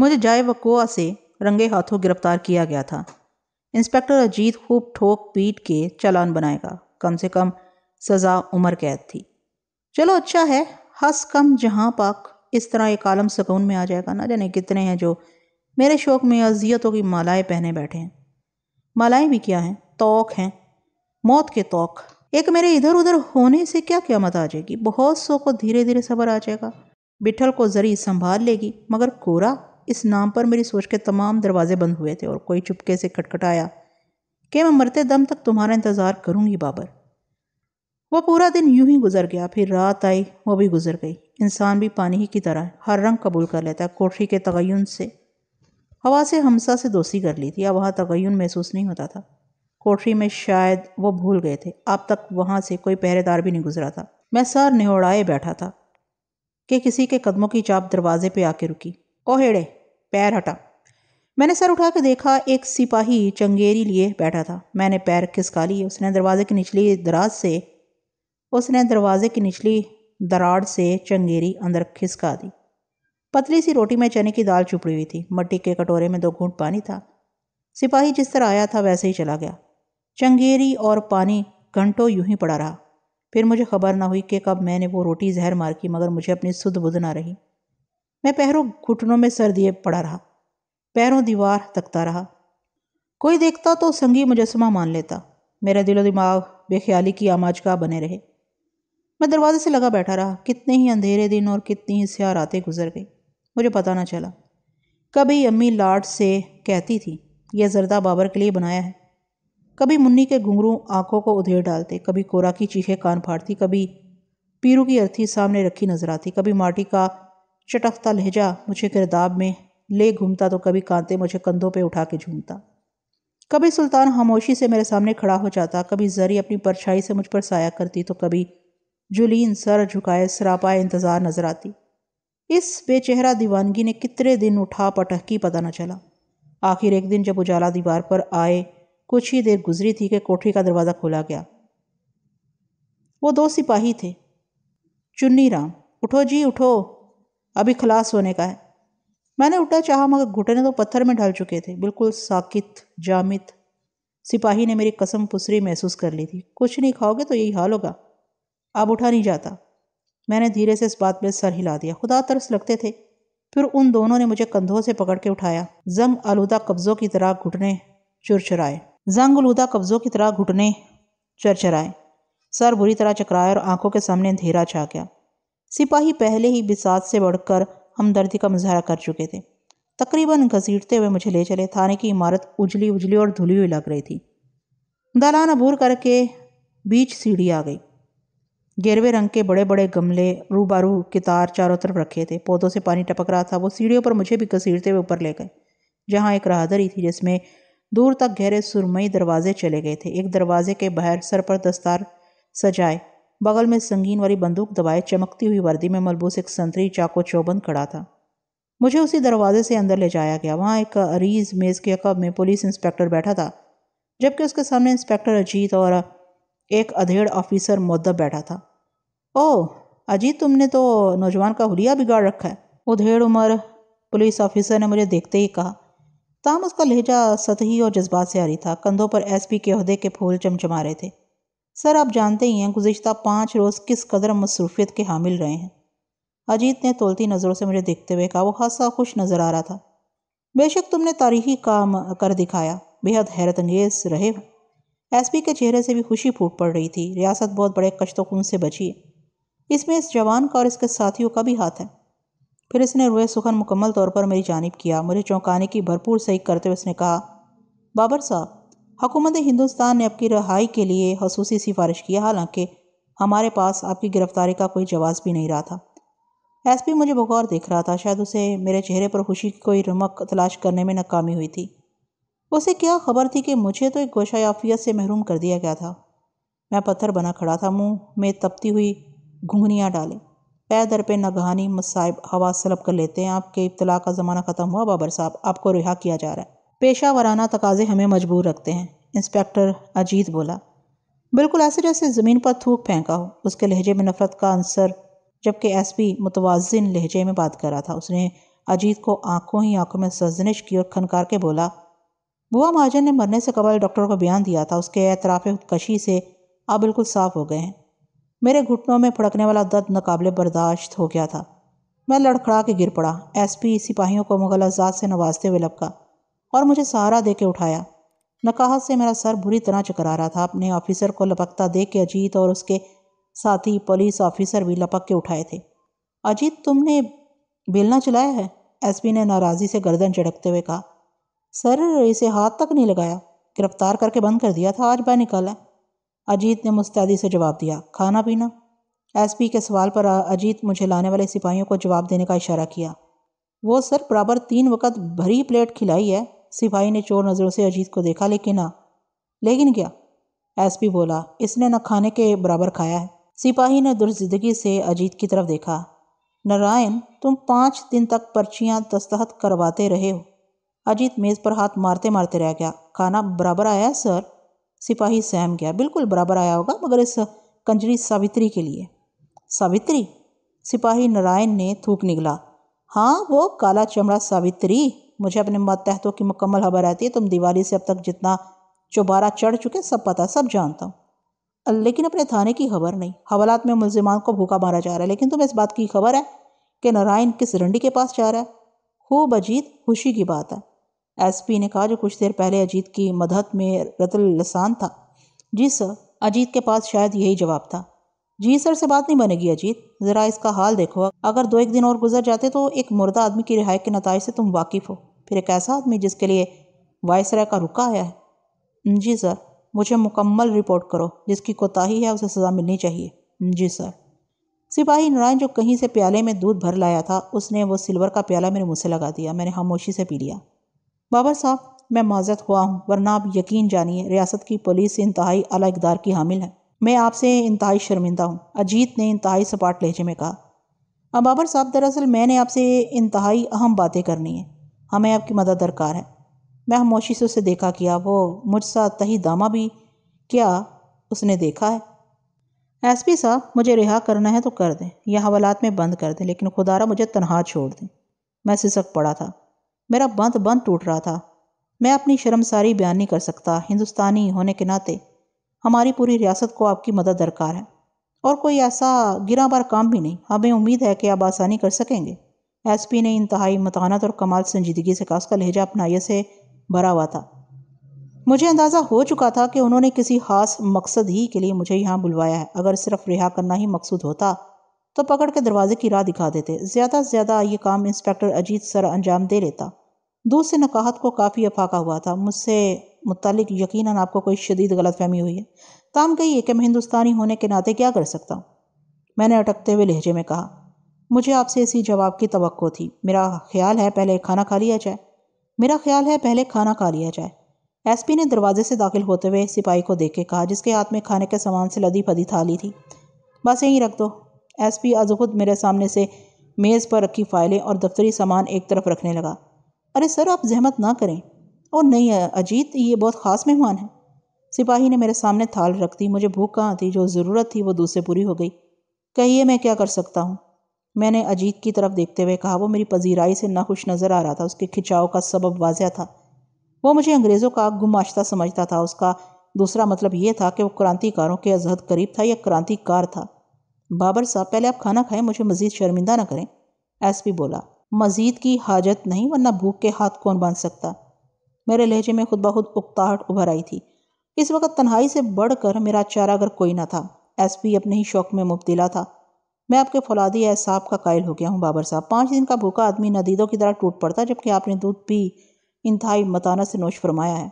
मुझे वकुआ से रंगे हाथों गिरफ्तार किया गया था इंस्पेक्टर अजीत खूब ठोक पीट के चलान बनाएगा कम से कम सज़ा उम्र कैद थी चलो अच्छा है हंस कम जहाँ पाक इस तरह एक आलम सकून में आ जाएगा ना जाने कितने हैं जो मेरे शौक में अजियतों की मालाएं पहने बैठे हैं मालाएं भी क्या हैं तोक हैं मौत के तोक एक मेरे इधर उधर होने से क्या क्या मत आ जाएगी बहुत सो को धीरे धीरे सबर आ जाएगा बिठल को जरी संभाल लेगी मगर कोरा इस नाम पर मेरी सोच के तमाम दरवाजे बंद हुए थे और कोई चुपके से खटखटाया कि मैं मरते दम तक तुम्हारा इंतज़ार करूंगी बाबर वो पूरा दिन यूं ही गुजर गया फिर रात आई वो भी गुजर गई इंसान भी पानी ही की तरह हर रंग कबूल कर लेता है कोठरी के तगयन से हवा से हमसा से दोस्ती कर ली थी अब वहाँ तगयन महसूस नहीं होता था कोठरी में शायद वो भूल गए थे अब तक वहाँ से कोई पहरेदार भी नहीं गुजरा था मैं सर निहोड़ाए बैठा था कि किसी के कदमों की चाप दरवाजे पे आके रुकी ओहेड़े पैर हटा मैंने सर उठा के देखा एक सिपाही चंगेरी लिए बैठा था मैंने पैर खिसका लिए उसने दरवाजे की निचली दराज से उसने दरवाजे की निचली दराड़ से चंगेरी अंदर खिसका दी पतली सी रोटी में चने की दाल चुपड़ी हुई थी मट्टी के कटोरे में दो घूंट पानी था सिपाही जिस तरह आया था वैसे ही चला गया चंगेरी और पानी घंटों यूं ही पड़ा रहा फिर मुझे खबर ना हुई कि कब मैंने वो रोटी जहर मार की मगर मुझे अपनी सुध बुध ना रही मैं पैरों घुटनों में सर दिए पड़ा रहा पैरों दीवार तकता रहा कोई देखता तो संगी मुजस्मा मान लेता मेरा दिलो दिमाग बेख्याली की आमाज का बने रहे मैं दरवाजे से लगा बैठा रहा कितने ही अंधेरे दिन और कितनी ही स्या रातें गुजर गई मुझे पता ना चला कभी अम्मी लाड से कहती थी यह जरदा बाबर के लिए बनाया है कभी मुन्नी के घुंघरू आंखों को उधेड़ डालते कभी कोरा की चीखें कान फाड़ती कभी पीरू की अर्थी सामने रखी नजर आती कभी माटी का चटकता लहजा मुझे गिरदाब में ले घूमता तो कभी कांते मुझे कंधों पे उठा के झूमता कभी सुल्तान खामोशी से मेरे सामने खड़ा हो जाता कभी जरी अपनी परछाई से मुझ पर साया करती तो कभी जुलीन सर झुकाए सरापाए इंतज़ार नजर आती इस बेचेहरा दीवानगी ने कितने दिन उठा की पता न चला आखिर एक दिन जब उजाला दीवार पर आए कुछ ही देर गुजरी थी कि कोठरी का दरवाज़ा खोला गया वो दो सिपाही थे चुन्नी राम उठो जी उठो अभी खलास होने का है मैंने उठा चाहा मगर घुटने तो पत्थर में ढल चुके थे बिल्कुल साकित जामित सिपाही ने मेरी कसम पुसरी महसूस कर ली थी कुछ नहीं खाओगे तो यही हाल होगा अब उठा नहीं जाता मैंने धीरे से इस बात पर सर हिला दिया खुदा तरस लगते थे फिर उन दोनों ने मुझे कंधों से पकड़ के उठाया जंग आलूदा कब्ज़ों की तरह घुटने चुरचराए जंग आलूदा कब्ज़ों की तरह घुटने चरचराए सर बुरी तरह चकराए और आंखों के सामने अंधेरा छा गया सिपाही पहले ही बिसात से बढ़कर हमदर्दी का मुजहरा कर चुके थे तकरीबन घसीटते हुए मुझे ले चले थाने की इमारत उजली उजली और धुली हुई लग रही थी दलान अबूर करके बीच सीढ़ी आ गई गेरवे रंग के बड़े बड़े गमले रूबारू के तार चारों तरफ रखे थे पौधों से पानी टपक रहा था वो सीढ़ियों पर मुझे भी घसीटते हुए ऊपर ले गए जहाँ एक राहदरी थी जिसमें दूर तक गहरे सुरमई दरवाजे चले गए थे एक दरवाजे के बाहर सर पर दस्तार सजाए बगल में संगीन वाली बंदूक दबाए चमकती हुई वर्दी में मलबूस एक संतरी चाको चौबंद खड़ा था मुझे उसी दरवाजे से अंदर ले जाया गया वहाँ एक अरीज मेज़ के कब में पुलिस इंस्पेक्टर बैठा था जबकि उसके सामने इंस्पेक्टर अजीत और एक अधेड़ ऑफिसर मुद्दब बैठा था ओह अजीत तुमने तो नौजवान का हुलिया बिगाड़ रखा है उधेड़ उम्र पुलिस ऑफिसर ने मुझे देखते ही कहा ताम उसका लहजा सतही और जज्बात से आ रही था कंधों पर एसपी के अहदे के फूल चमचमा रहे थे सर आप जानते ही हैं गुज्तः पाँच रोज़ किस कदर मसरूफियत के हामिल रहे हैं अजीत ने तोलती नज़रों से मुझे देखते हुए कहा वो खासा खुश नज़र आ रहा था बेशक तुमने तारीखी काम कर दिखाया बेहद हैरत अंगेज रहे एसपी के चेहरे से भी खुशी फूट पड़ रही थी रियासत बहुत बड़े कश्तो खून से बची है इसमें इस जवान का और इसके साथियों का भी हाथ है फिर इसने रुए सुखन मुकम्मल तौर पर मेरी जानब किया मुझे चौंकाने की भरपूर सही करते हुए उसने कहा बाबर साहब हकूमत हिंदुस्तान ने आपकी रहाई के लिए खसूसी सिफारिश किया हालांकि हमारे पास आपकी गिरफ़्तारी का कोई जवाब भी नहीं रहा था एस पी मुझे बगौर देख रहा था शायद उसे मेरे चेहरे पर खुशी की कोई रमक तलाश करने में नाकामी हुई थी उसे क्या खबर थी कि मुझे तो एक गोशा याफियत से महरूम कर दिया गया था मैं पत्थर बना खड़ा था मुंह में तपती हुई घुंघनियाँ डाले पैर दर पे नगहानी मसाइब हवा सलब कर लेते हैं आपके इब्तला का ज़माना ख़त्म हुआ बाबर साहब आपको रिहा किया जा रहा है पेशा वराना तकाजे हमें मजबूर रखते हैं इंस्पेक्टर अजीत बोला बिल्कुल ऐसे जैसे ज़मीन पर थूक फेंका हो उसके लहजे में नफ़रत का अंसर जबकि एस पी मुतवाजिन लहजे में बात कर रहा था उसने अजीत को आंखों ही आंखों में सजनिश की और खनकार के बोला बुआ महाजन ने मरने से कबल डॉक्टर को बयान दिया था उसके एतराफ़ खुदकशी से अब बिल्कुल साफ हो गए हैं मेरे घुटनों में फड़कने वाला दर्द नाकबले बर्दाश्त हो गया था मैं लड़खड़ा के गिर पड़ा एसपी सिपाहियों को मुगल आजाद से नवाजते हुए लपका और मुझे सहारा दे के उठाया नकाहत से मेरा सर बुरी तरह चकरा रहा था अपने ऑफिसर को लपकता देख के अजीत और उसके साथी पुलिस ऑफिसर भी लपक के उठाए थे अजीत तुमने बेलना चलाया है एसपी ने नाराज़ी से गर्दन झड़कते हुए कहा सर इसे हाथ तक नहीं लगाया गिरफ्तार करके बंद कर दिया था आज बह निकाला अजीत ने मुस्तैदी से जवाब दिया खाना पीना एसपी के सवाल पर अजीत मुझे लाने वाले सिपाहियों को जवाब देने का इशारा किया वो सर बराबर तीन वक्त भरी प्लेट खिलाई है सिपाही ने चोर नज़रों से अजीत को देखा लेकिन हाँ लेकिन क्या एसपी बोला इसने न खाने के बराबर खाया है सिपाही ने दुर्जिदगी से अजीत की तरफ देखा नारायण तुम पाँच दिन तक पर्चियाँ दस्तखत करवाते रहे हो अजीत मेज़ पर हाथ मारते मारते रह गया खाना बराबर आया सर सिपाही सहम गया बिल्कुल बराबर आया होगा मगर इस कंजरी सावित्री के लिए सावित्री सिपाही नारायण ने थूक निकला हाँ वो काला चमड़ा सावित्री मुझे अपने मतहतों की मुकम्मल खबर आती है तुम दिवाली से अब तक जितना चौबारा चढ़ चुके सब पता सब जानता हूँ लेकिन अपने थाने की खबर नहीं हवालात में मुलजमान को भूखा मारा जा रहा है लेकिन तुम्हें इस बात की खबर है कि नारायण किस रंडी के पास जा रहा है खूब अजीत खुशी की बात है एसपी ने कहा जो कुछ देर पहले अजीत की मदद में रतल लसान था जी सर अजीत के पास शायद यही जवाब था जी सर से बात नहीं बनेगी अजीत ज़रा इसका हाल देखो अगर दो एक दिन और गुजर जाते तो एक मुर्दा आदमी की रिहाई के नतज से तुम वाकिफ़ हो फिर एक ऐसा आदमी जिसके लिए वायसराय का रुका आया है जी सर मुझे मुकम्मल रिपोर्ट करो जिसकी कोताही है उसे सज़ा मिलनी चाहिए जी सर सिपाही नारायण जो कहीं से प्याले में दूध भर लाया था उसने वो सिल्वर का प्याला मेरे मुँह से लगा दिया मैंने खामोशी से पी लिया बाबर साहब मैं माजत हुआ हूँ वरना आप यकीन जानिए रियासत की पुलिस इंतहाई अला इकदार की हामिल है मैं आपसे इंतहाई शर्मिंदा हूँ अजीत ने इंतहाई सपाट लहजे में कहा अब बाबर साहब दरअसल मैंने आपसे इंतहाई अहम बातें करनी है हमें आपकी मदद दरकार है मैं खामोशी से उसे देखा किया वो मुझसा तही दामा भी क्या उसने देखा है एस पी साहब मुझे रिहा करना है तो कर दें यह हवालात में बंद कर दें लेकिन खुदारा मुझे तनहा छोड़ दें मैं सिसक पड़ा था मेरा बंद बंद टूट रहा था मैं अपनी शर्मसारी बयान नहीं कर सकता हिंदुस्तानी होने के नाते हमारी पूरी रियासत को आपकी मदद दरकार है और कोई ऐसा गिरा बार काम भी नहीं हमें उम्मीद है कि आप आसानी कर सकेंगे एस पी ने इंतहाई मतानत और कमाल संजीदगी से कहा उसका लहजा अपनाइए से भरा हुआ था मुझे अंदाज़ा हो चुका था कि उन्होंने किसी खास मकसद ही के लिए मुझे यहाँ बुलवाया है अगर सिर्फ रिहा करना ही मकसूद होता तो पकड़ के दरवाजे की राह दिखा देते ज़्यादा से ज़्यादा ये काम इंस्पेक्टर अजीत सर अंजाम दे लेता दूसरे नकाहत को काफ़ी अफाका हुआ था मुझसे मुतल यकीन आपको कोई शदीद गलत फहमी हुई है ताम कही कि मैं हिंदुस्तानी होने के नाते क्या कर सकता हूँ मैंने अटकते हुए लहजे में कहा मुझे आपसे इसी जवाब की तो थी मेरा ख्याल है पहले खाना खा लिया जाए मेरा ख्याल है पहले खाना खा लिया जाए एसपी ने दरवाजे से दाखिल होते हुए सिपाही को देख के कहा जिसके हाथ में खाने के सामान से लदी फदी थाली थी बस यहीं रख दो एसपी आज खुद मेरे सामने से मेज़ पर रखी फाइलें और दफ्तरी सामान एक तरफ रखने लगा अरे सर आप जहमत ना करें और नहीं अजीत ये बहुत ख़ास मेहमान हैं सिपाही ने मेरे सामने थाल रख दी मुझे भूख कहाँ थी जो ज़रूरत थी वो दूसरे पूरी हो गई कहिए मैं क्या कर सकता हूँ मैंने अजीत की तरफ देखते हुए कहा वो मेरी पजीराई से नाखुश नज़र आ रहा था उसके खिंचाव का सबब वाजिया था वो मुझे अंग्रेज़ों का गुमाश्ता समझता था उसका दूसरा मतलब ये था कि वो क्रांतिकारों के अजहद करीब था या क्रांतिकार था बाबर साहब पहले आप खाना खाएं मुझे मज़ीद शर्मिंदा ना करें एसपी बोला मज़ीद की हाजत नहीं वरना भूख के हाथ कौन बांध सकता मेरे लहजे में खुद ब खुद उकताहट उभर आई थी इस वक्त तन्हाई से बढ़कर मेरा चारा अगर कोई ना था एसपी अपने ही शौक में मुबतला था मैं आपके फौलादी एहसाब का कायल हो गया हूँ बाबर साहब पाँच दिन का भूखा आदमी नदीदों की तरह टूट पड़ता जबकि आपने दूध पी इंतहाई मताना से नोश फरमाया है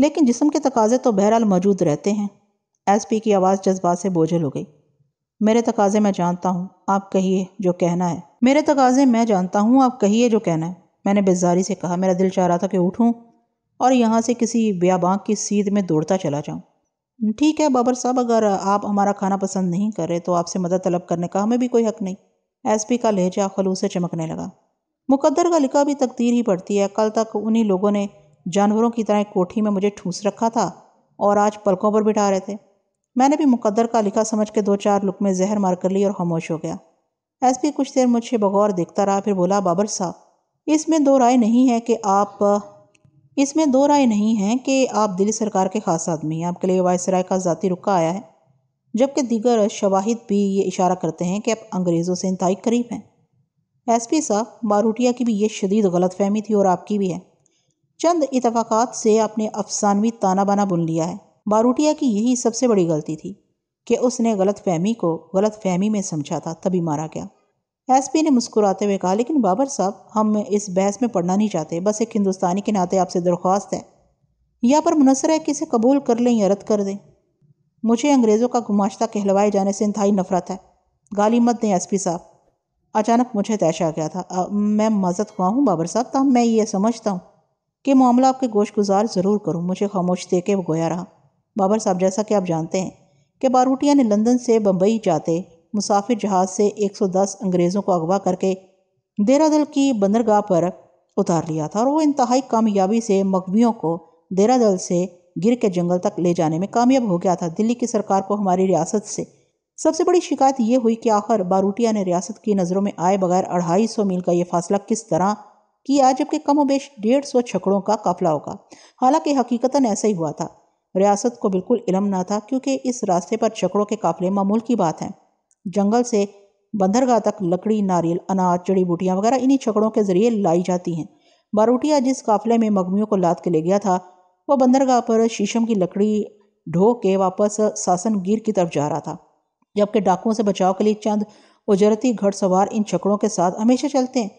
लेकिन जिसम के तकाजे तो बहरहाल मौजूद रहते हैं एस पी की आवाज़ जज्बात से बोझल हो गई मेरे तकाजे मैं जानता हूँ आप कहिए जो कहना है मेरे तकाजे मैं जानता हूँ आप कहिए जो कहना है मैंने बेजारी से कहा मेरा दिल चाह रहा था कि उठूँ और यहाँ से किसी बियाबांग की सीध में दौड़ता चला जाऊँ ठीक है बाबर साहब अगर आप हमारा खाना पसंद नहीं कर रहे तो आपसे मदद तलब करने का हमें भी कोई हक नहीं एसपी का लहजा खलूस से चमकने लगा मुकद्दर का लिखा भी तकदीर ही पड़ती है कल तक उन्हीं लोगों ने जानवरों की तरह एक कोठी में मुझे ठूस रखा था और आज पलकों पर बिठा रहे थे मैंने भी मुकद्दर का लिखा समझ के दो चार लुक में जहर मार कर ली और खामोश हो गया एसपी कुछ देर मुझे बगौर देखता रहा फिर बोला बाबर साहब इसमें दो राय नहीं है कि आप इसमें दो राय नहीं है कि आप दिल्ली सरकार के खास आदमी हैं आपके लिए वायसराय का ज़ाती रुका आया है जबकि दीगर शवाहिद भी ये इशारा करते हैं कि आप अंग्रेज़ों से इंतहाई करीब हैं एस पी साहब बारूटिया की भी ये शदीद गलतफहमी थी और आपकी भी है चंद इतफाक़ात से आपने अफसानवी ताना बाना बुन लिया है बारूटिया की यही सबसे बड़ी गलती थी कि उसने गलत फहमी को गलत फहमी में समझा था तभी मारा गया एसपी ने मुस्कुराते हुए कहा लेकिन बाबर साहब हम इस बहस में पढ़ना नहीं चाहते बस एक हिंदुस्तानी के नाते आपसे दरख्वास्त है यह पर मुनसर है कि इसे कबूल कर लें या रद्द कर दें मुझे अंग्रेज़ों का गुमाश्ता कहलवाए जाने से इंतहाई नफरत है गाली मत दें एसपी साहब अचानक मुझे तैश आ गया था आ, मैं मजत हुआ हूँ बाबर साहब तब मैं ये समझता हूँ कि मामला आपके गोश गुजार ज़रूर करूँ मुझे खामोश दे के गोया रहा बाबर साहब जैसा कि आप जानते हैं कि बारूटिया ने लंदन से बम्बई जाते मुसाफिर जहाज़ से 110 अंग्रेज़ों को अगवा करके देरादल की बंदरगाह पर उतार लिया था और वो इंतहाई कामयाबी से मकबियों को देरादल से गिर के जंगल तक ले जाने में कामयाब हो गया था दिल्ली की सरकार को हमारी रियासत से सबसे बड़ी शिकायत ये हुई कि आखिर बारूटिया ने रियासत की नज़रों में आए बगैर अढ़ाई सौ मील का ये फासला किस तरह किया जबकि कम बेश डेढ़ सौ छकड़ों का काफिला होगा हालांकि हकीकता ऐसा ही हुआ था रियासत को बिल्कुल इलम ना था क्योंकि इस रास्ते पर छकड़ों के काफिले मामूल की बात हैं जंगल से बंदरगाह तक लकड़ी नारियल अनाज जड़ी बूटियाँ वगैरह इन्हीं छकड़ों के जरिए लाई जाती हैं बारूटिया जिस काफिले में मगमियों को लाद के ले गया था वह बंदरगाह पर शीशम की लकड़ी ढो के वापस सासन गिर की तरफ जा रहा था जबकि डाकुओं से बचाव के लिए चंद उजरती घड़सवार इन छकड़ों के साथ हमेशा चलते हैं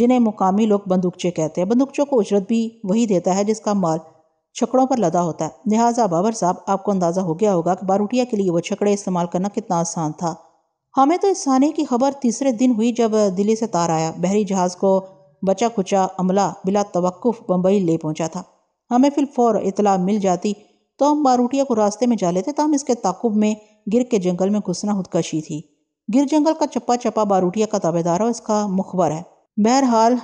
जिन्हें मुकामी लोग बंदूकचे कहते हैं बंदूकचों को उजरत भी वही देता है जिसका माल छकड़ों पर लदा होता है लिहाजा बाबर साहब आपको अंदाज़ा हो गया होगा कि बारूटिया के लिए वह छकड़े इस्तेमाल करना कितना आसान था हमें तो इस सानी की खबर तीसरे दिन हुई जब दिल्ली से तार आया बहरी जहाज़ को बचा खुचा अमला बिला तवक्फ बम्बई ले पहुंचा था हमें फिर फौर इतला मिल जाती तो हम बारूटिया को रास्ते में जा लेते तो हम इसके ताकुब में गिर के जंगल में घुसना खुदकशी थी गिर जंगल का चप्पा चप्पा बारूटिया का दावेदार और इसका मुखबर है बहरहाल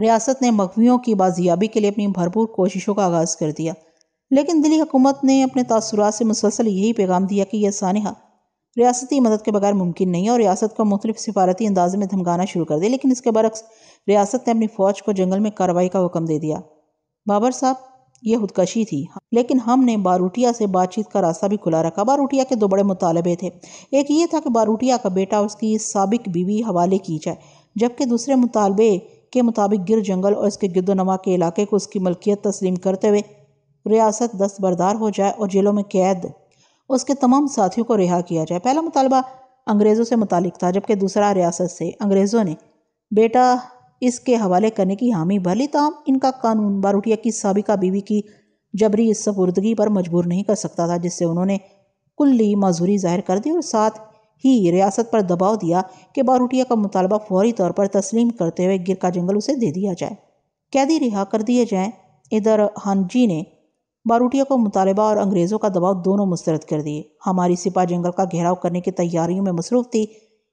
रियासत ने मखवियों की बाजियाबी के लिए अपनी भरपूर कोशिशों का आगाज़ कर दिया लेकिन दिल्ली हुकूमत ने अपने तासुरात से मुसलसल यही पैगाम दिया कि यह सानहा रियासती मदद के बगैर मुमकिन नहीं है और रियासत को मुख्तलिफ सफारती अंदाजे में धमकाना शुरू कर दिया लेकिन इसके बरक्स रियासत ने अपनी फ़ौज को जंगल में कार्रवाई का हुक्म दे दिया बाबर साहब यह खुदकशी थी हाँ, लेकिन हमने बारूटिया से बातचीत का रास्ता भी खुला रखा बारूटिया के दो बड़े मुतालबे थे एक ये था कि बारूटिया का बेटा उसकी सबक बीवी हवाले की जाए जबकि दूसरे मुतालबे के मुताबिक गिर जंगल और इसके गिरदोनमा के इलाके को उसकी मलकियत तस्लीम करते हुए रियासत दस्तबरदार हो जाए और जेलों में कैद उसके तमाम साथियों को रिहा किया जाए पहला मुतालबा अंग्रेज़ों से मुतल था जबकि दूसरा रियासत से अंग्रेज़ों ने बेटा इसके हवाले करने की हामी भर ली तमाम इनका कानून बारूटिया की सबका बीवी की जबरी इस सपुर्दगी पर मजबूर नहीं कर सकता था जिससे उन्होंने कुल्ली मज़ूरी जाहिर कर दी और साथ ही रियासत पर दबाव दिया कि बारूटिया का मुतालबा फौरी तौर पर तस्लीम करते हुए गिर का जंगल उसे दे दिया जाए कैदी रिहा कर दिए जाएँ इधर हानजी ने बारूटिया को मुतालबा और अंग्रेज़ों का दबाव दोनों मुस्तरद कर दिए हमारी सिपा जंगल का घेराव करने की तैयारियों में मसरूफ थी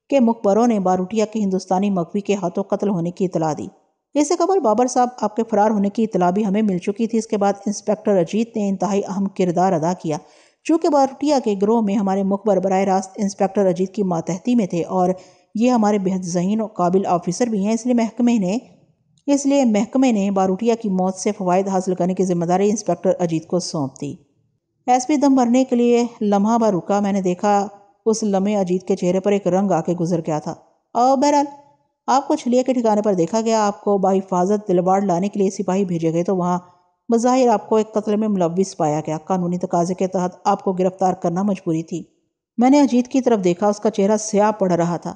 कि मुखबरों ने बारूटिया के हिंदुस्तानी मकवी के हाथों कत्ल होने की इतला दी इससे कबल बाबर साहब आपके फरार होने की इतला भी हमें मिल चुकी थी इसके बाद इंस्पेक्टर अजीत ने इंतहाई अहम किरदार अदा किया चूँकि बारूटिया के ग्रोह में हमारे मुखबर बर रास्त इंस्पेक्टर अजीत की मातहती में थे और ये हमारे बेहद जहन और काबिल ऑफिसर भी हैं इसलिए महकमे ने इसलिए महकमे ने बारूटिया की मौत से फवायद हासिल करने की जिम्मेदारी इंस्पेक्टर अजीत को सौंप दी एस पी दम भरने के लिए लम्हा बार रुका मैंने देखा उस लम्हे अजीत के चेहरे पर एक रंग आके गुजर गया था और बहरहाल आपको छलिया के ठिकाने पर देखा गया आपको बाहिफाजत दिलवाड़ लाने के लिए सिपाही भेजे गए तो वहाँ बज़ाहिर आपको एक कत्ल में मुलविस पाया गया कानूनी तकाजे के तहत आपको गिरफ्तार करना मजबूरी थी मैंने अजीत की तरफ देखा उसका चेहरा स्याह पड़ रहा था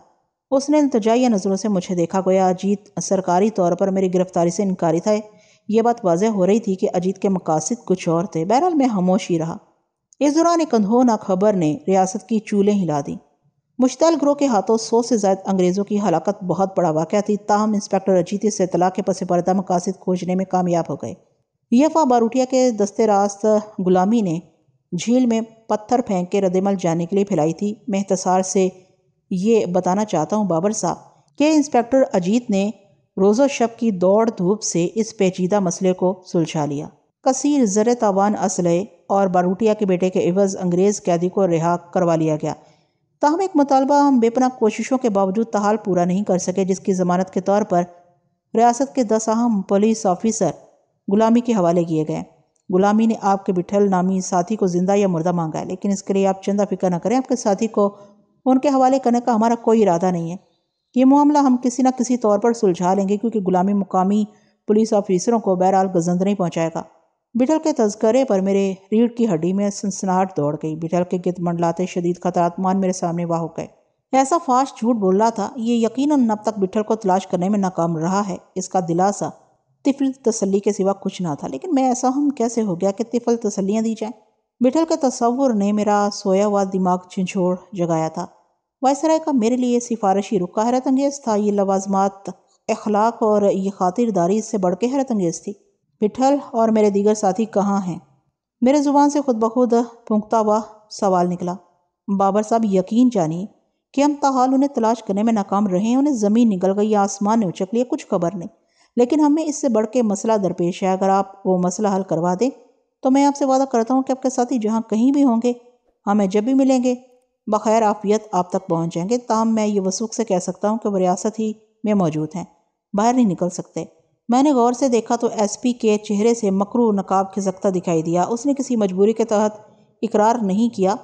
उसने इल्तजाई नज़रों से मुझे देखा गया अजीत सरकारी तौर पर मेरी गिरफ़्तारी से इनकारी था यह बात वाजह हो रही थी कि अजीत के मकासद कुछ और थे बहरहाल मैं खामोश ही रहा इस दौरान एक अंधो ना खबर ने रियासत की चूल्हें हिला दी मुश्तल ग्रोह के हाथों सौ से ज़ायद अंग्रेज़ों की हलाकत बहुत बड़ा वाक़ थी ताहम इंस्पेक्टर अजीत इस इतला के पसे पर्दा मकासद खोजने में कामयाब हो गए यह बारूटिया के दस्ते रास्त गुलामी ने झील में पत्थर फेंक के रदमल जाने के लिए फैलाई थी मैं से ये बताना चाहता हूँ बाबर साहब कि इंस्पेक्टर अजीत ने रोज़ो शब की दौड़ धूप से इस पेचीदा मसले को सुलझा लिया कसीर ज़र तवान असले और बारूटिया के बेटे के एवज़ अंग्रेज़ कैदी को रिहा करवा लिया गया ताहम एक मुतालबा हम बेपना कोशिशों के बावजूद तहाल पूरा नहीं कर सके जिसकी ज़मानत के तौर पर रियासत के दस अहम पुलिस ऑफिसर गुलामी के हवाले किए गए गुलामी ने आपके बिठल नामी साथी को ज़िंदा या मुर्दा मांगा लेकिन इसके लिए आप चंदा फिक्र न करें आपके साथी को उनके हवाले करने का हमारा कोई इरादा नहीं है ये मामला हम किसी न किसी तौर पर सुलझा लेंगे क्योंकि गुलामी मुकामी पुलिस ऑफिसरों को बहरहाल गजंद नहीं पहुँचाएगा बिठल के तस्करे पर मेरे रीढ़ की हड्डी में सनसनाहट दौड़ गई बिठल के गिद मंडलाते शदीद खतरातमान मेरे सामने वाह हो गए ऐसा फाश झूठ बोल रहा था ये यकीन अब तक बिठल को तलाश करने में नाकाम रहा है इसका दिलासा तिफल तसली के सिवा कुछ ना था लेकिन मैं ऐसा हम कैसे हो गया कि तिफल तसलियाँ दी जाएँ बिठल का तस्वुर ने मेरा सोया हुआ दिमाग झिझोड़ जगाया था वायसराय का मेरे लिए सिफारशी रुका हैरत अंगेज़ था ये लवाजमात अखलाक और ये खातिरदारी इससे बढ़ के हैरत अंगेज़ थी बिठल और मेरे दीगर साथी कहाँ हैं मेरे ज़ुबान से खुद बखुद पुख्ता हुआ सवाल निकला बाबर साहब यकीन जानिए कि हम तहाल उन्हें तलाश करने में नाकाम रहे उन्हें ज़मीन निकल गई या आसमान ने उचक लिया कुछ खबर नहीं लेकिन हमें इससे बढ़ के मसला दरपेश है अगर आप वो मसला हल करवा दें तो मैं आपसे वादा करता हूँ कि आपके साथी जहाँ कहीं भी होंगे हमें जब भी मिलेंगे बखैर आफियत आप तक पहुँच जाएंगे ताहम मैं ये वसूख से कह सकता हूँ कि वह रियासत ही में मौजूद हैं बाहर नहीं निकल सकते मैंने गौर से देखा तो एसपी के चेहरे से मकरू नकाब खिसकता दिखाई दिया उसने किसी मजबूरी के तहत इकरार नहीं किया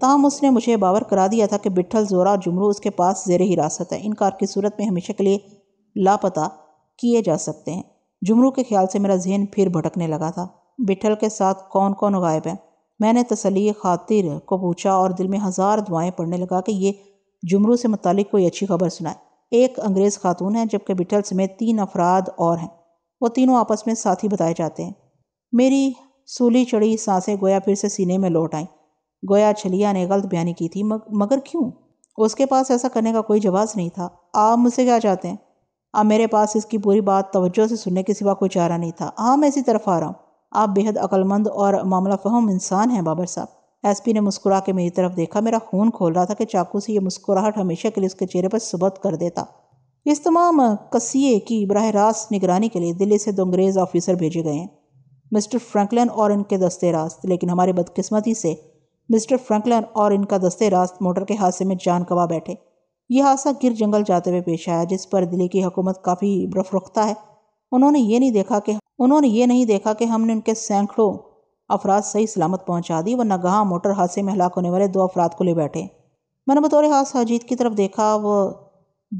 तहम उसने मुझे बावर करा दिया था कि बिठल जोरा और जुमरू उसके पास जेर हिरासत है इनकार की सूरत में हमेशा के लिए लापता किए जा सकते हैं जुमरू के ख्याल से मेरा जहन फिर भटकने लगा था बिठल के साथ कौन कौन गायब है मैंने तसली खातिर को पूछा और दिल में हज़ार दुआएँ पढ़ने लगा कि ये जुमरू से मुतलिक कोई अच्छी खबर सुनाए एक अंग्रेज़ खातून है जबकि बिठल समेत तीन अफराद और हैं वो तीनों आपस में साथी बताए जाते हैं मेरी सूली चढ़ी सांसें गोया फिर से सीने में लौट आई गोया छलिया ने गलत बयानी की थी मग, मगर क्यों उसके पास ऐसा करने का कोई जवाब नहीं था आप मुझसे क्या चाहते हैं अब मेरे पास इसकी पूरी बात तवज्जो से सुनने के सिवा कोई चारा नहीं था हाँ मैं इसी तरफ आ रहा हूँ आप बेहद अकलमंद और मामला फहम इंसान हैं बाबर साहब एसपी ने मुस्कुरा के मेरी तरफ देखा मेरा खून खोल रहा था कि चाकू से यह मुस्कुराहट हमेशा के लिए उसके चेहरे पर सबत कर देता इस तमाम कसीए की बरह रास्त निगरानी के लिए दिल्ली से दो अंग्रेज़ ऑफिसर भेजे गए हैं मिस्टर फ्रैंकलिन और इनके दस्ते रास्त लेकिन हमारी बदकिस्मती से मिस्टर फ्रैंकलिन और इनका दस्ते रास्त मोटर के हादसे में जान गवा बैठे यह हादसा गिर जंगल जाते हुए पेश आया जिस पर दिल्ली की हुकूमत काफ़ी बर्फ़ रुखता है उन्होंने ये नहीं देखा कि उन्होंने ये नहीं देखा कि हमने उनके सैकड़ों अफराद सही सलामत पहुंचा दी वरना गहा मोटर हादसे में हलाक होने वाले दो अफराद को ले बैठे मैंने बतौर हाथ अजीत की तरफ देखा वो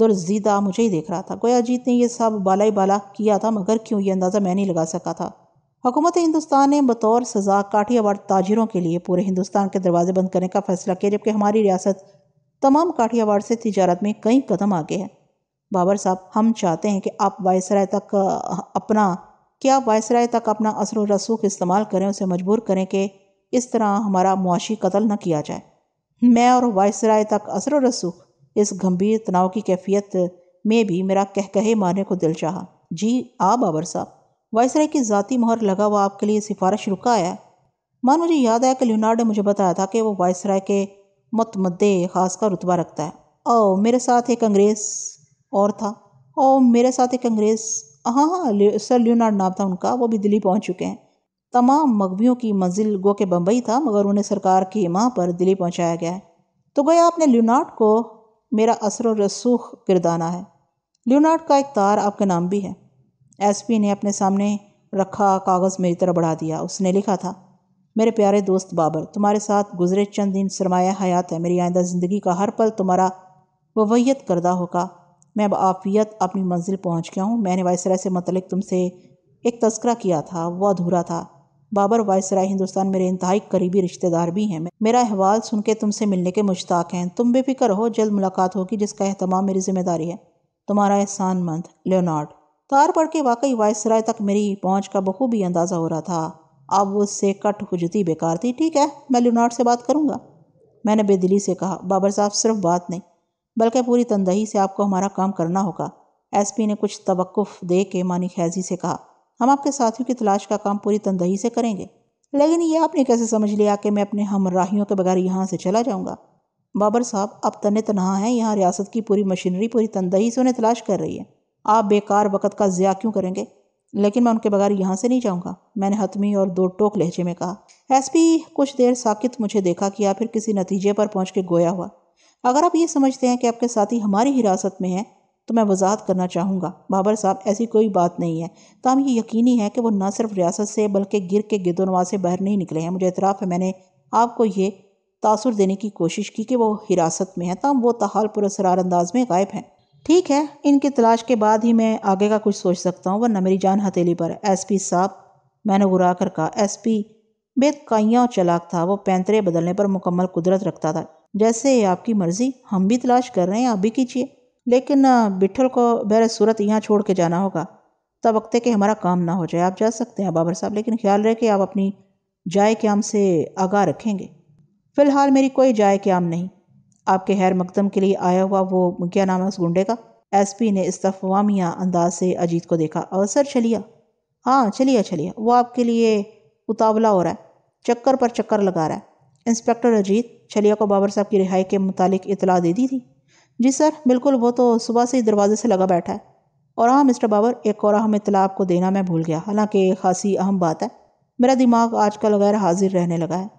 दुरजीदा मुझे ही देख रहा था गोया अजीत ने यह सब बाला ही बाला किया था मगर क्यों ये अंदाज़ा मैं नहीं लगा सका था हुकूमत हिंदुस्तान ने बतौर सजा काठियावाड़ ताजिरों के लिए पूरे हिंदुस्तान के दरवाजे बंद करने का फैसला किया जबकि हमारी रियासत तमाम काठियावाड़ से तजारत में कई कदम आगे है बाबर साहब हम चाहते हैं कि आप वायसराय तक अपना क्या वायसराय तक अपना असर रसूख इस्तेमाल करें उसे मजबूर करें कि इस तरह हमारा मुआशी कत्ल न किया जाए मैं और वायसराय तक असर रसूख इस गंभीर तनाव की कैफियत में भी मेरा कह कहे मारने को दिल चाह जी आ हाँ, बाबर साहब वायसराय की ज़ाती मोहर लगा हुआ आपके लिए सिफारिश रुका आया मान मुझे याद आया कि लियोनार्ड ने मुझे बताया था कि वो वायसराय के मतमदे खास का रुतबा रखता है ओ मेरे साथ एक अंग्रेज़ और था और मेरे साथ एक अंग्रेज़ हाँ हाँ सर लियोनार्ड नाम था उनका वो भी दिल्ली पहुंच चुके हैं तमाम मगवियों की मंजिल गो के बम्बई था मगर उन्हें सरकार की माँ पर दिल्ली पहुँचाया गया है तो गया आपने लियोनार्ड को मेरा असर रसूख गिरदाना है लियोनार्ड का एक तार आपका नाम भी है एसपी ने अपने सामने रखा कागज़ मेरी तरह बढ़ा दिया उसने लिखा था मेरे प्यारे दोस्त बाबर तुम्हारे साथ गुजरे चंद दिन सरमाया हयात है मेरी आइंदा ज़िंदगी का हर पल तुम्हारा ववैयत करदा होगा मैं अब आफियत अपनी मंजिल पहुंच गया हूँ मैंने वायसराय से मतलब तुमसे एक तस्करा किया था वह अधूरा था बाबर वायसराय हिंदुस्तान मेरे इंतहाई करीबी रिश्तेदार भी हैं मेरा अहवाल सुन के तुमसे मिलने के मुश्ताक हैं तुम बेफिक्र हो जल्द मुलाकात होगी जिसका अहतमाम मेरी जिम्मेदारी है तुम्हारा एहसान मंद लियोनार्ड तार पढ़ के वाकई वायसराय तक मेरी पहुँच का बखूबी अंदाज़ा हो रहा था अब उससे कट खुजती बेकार थी ठीक है मैं लियोनार्ड से बात करूँगा मैंने बेदिली से कहा बाबर साहब सिर्फ बात नहीं बल्कि पूरी तनदही से आपको हमारा काम करना होगा एसपी ने कुछ तवक्फ दे के मानिक हैजी से कहा हम आपके साथियों की तलाश का काम पूरी तनदही से करेंगे लेकिन यह आपने कैसे समझ लिया कि मैं अपने हमराहियों के बगैर यहाँ से चला जाऊँगा बाबर साहब अब तन तनहा हैं यहाँ रियासत की पूरी मशीनरी पूरी तनदही से उन्हें तलाश कर रही है आप बेकार वक़्त का ज़्या क्यों करेंगे लेकिन मैं उनके बगैर यहाँ से नहीं जाऊँगा मैंने हतमी और दो टोक लहजे में कहा एसपी कुछ देर साकित मुझे देखा कि या फिर किसी नतीजे पर पहुँच के गोया हुआ अगर आप ये समझते हैं कि आपके साथी हमारी हिरासत में है तो मैं वजाहत करना चाहूँगा बाबर साहब ऐसी कोई बात नहीं है ताम तो ये यकीनी है कि वो न सिर्फ रियासत से बल्कि गिर के गिदोनवा से बाहर नहीं निकले हैं मुझे इतराफ़ है मैंने आपको ये तासर देने की कोशिश की कि वो हिरासत में है तमाम तो वो तहाल पुरसरार अंदाज में गायब हैं ठीक है इनकी तलाश के बाद ही मैं आगे का कुछ सोच सकता हूँ वरना मेरी जान हथेली पर एस पी साहब मैंने घुरा कर कहा एस पी बेतकाइयाँ और चलाक था वो पैंतरे बदलने पर मुकम्मल कुदरत रखता था जैसे आपकी मर्ज़ी हम भी तलाश कर रहे हैं आप भी कीजिए लेकिन बिठल को बहर सूरत यहाँ छोड़ के जाना होगा तब वक्त कि हमारा काम ना हो जाए आप जा सकते हैं बाबर साहब लेकिन ख्याल रहे कि आप अपनी जाए क्याम से आगाह रखेंगे फ़िलहाल मेरी कोई जाए क्याम नहीं आपके हैर मकदम के लिए आया हुआ वो क्या नाम है उस गुंडे का एसपी ने इस्तफवामिया अंदाज से अजीत को देखा और सर चलिया हाँ चलिया चलिए वो आपके लिए उतावला हो रहा है चक्कर पर चक्कर लगा रहा है इंस्पेक्टर अजीत छलिया को बाबर साहब की रिहाई के मुतालिक इतला दे दी थी जी सर बिल्कुल वो तो सुबह से ही दरवाजे से लगा बैठा है और हाँ मिस्टर बाबर एक और अहम इतला आपको देना मैं भूल गया हालांकि खासी अहम बात है मेरा दिमाग आजकल गैर हाजिर रहने लगा है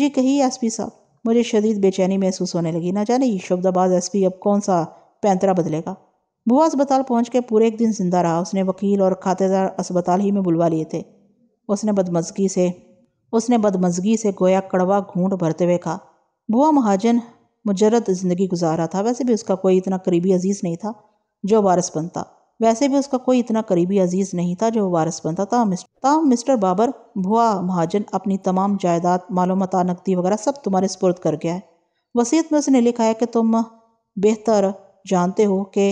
जी एस पी साहब मुझे शदीद बेचैनी महसूस होने लगी ना जाने शब्दाबाद एस पी अब कौन सा पैंतरा बदलेगा बुआ अस्पताल पहुँच के पूरे एक दिन जिंदा रहा उसने वकील और खातेदार अस्पताल ही में बुलवा लिए थे उसने बदमजगी से उसने बदमजगी से गोया कड़वा घूंट भरते हुए कहा बुआ महाजन मुजरद ज़िंदगी गुजारा था वैसे भी उसका कोई इतना करीबी अजीज़ नहीं था जो वारस बनता वैसे भी उसका कोई इतना करीबी अजीज़ नहीं था जो वारस बनता था ताम मिस्टर बाबर भुआ महाजन अपनी तमाम जायदाद मालूम नकदी वगैरह सब तुम्हारे स्पुरद कर गया है वसीयत में उसने लिखा है कि तुम बेहतर जानते हो कि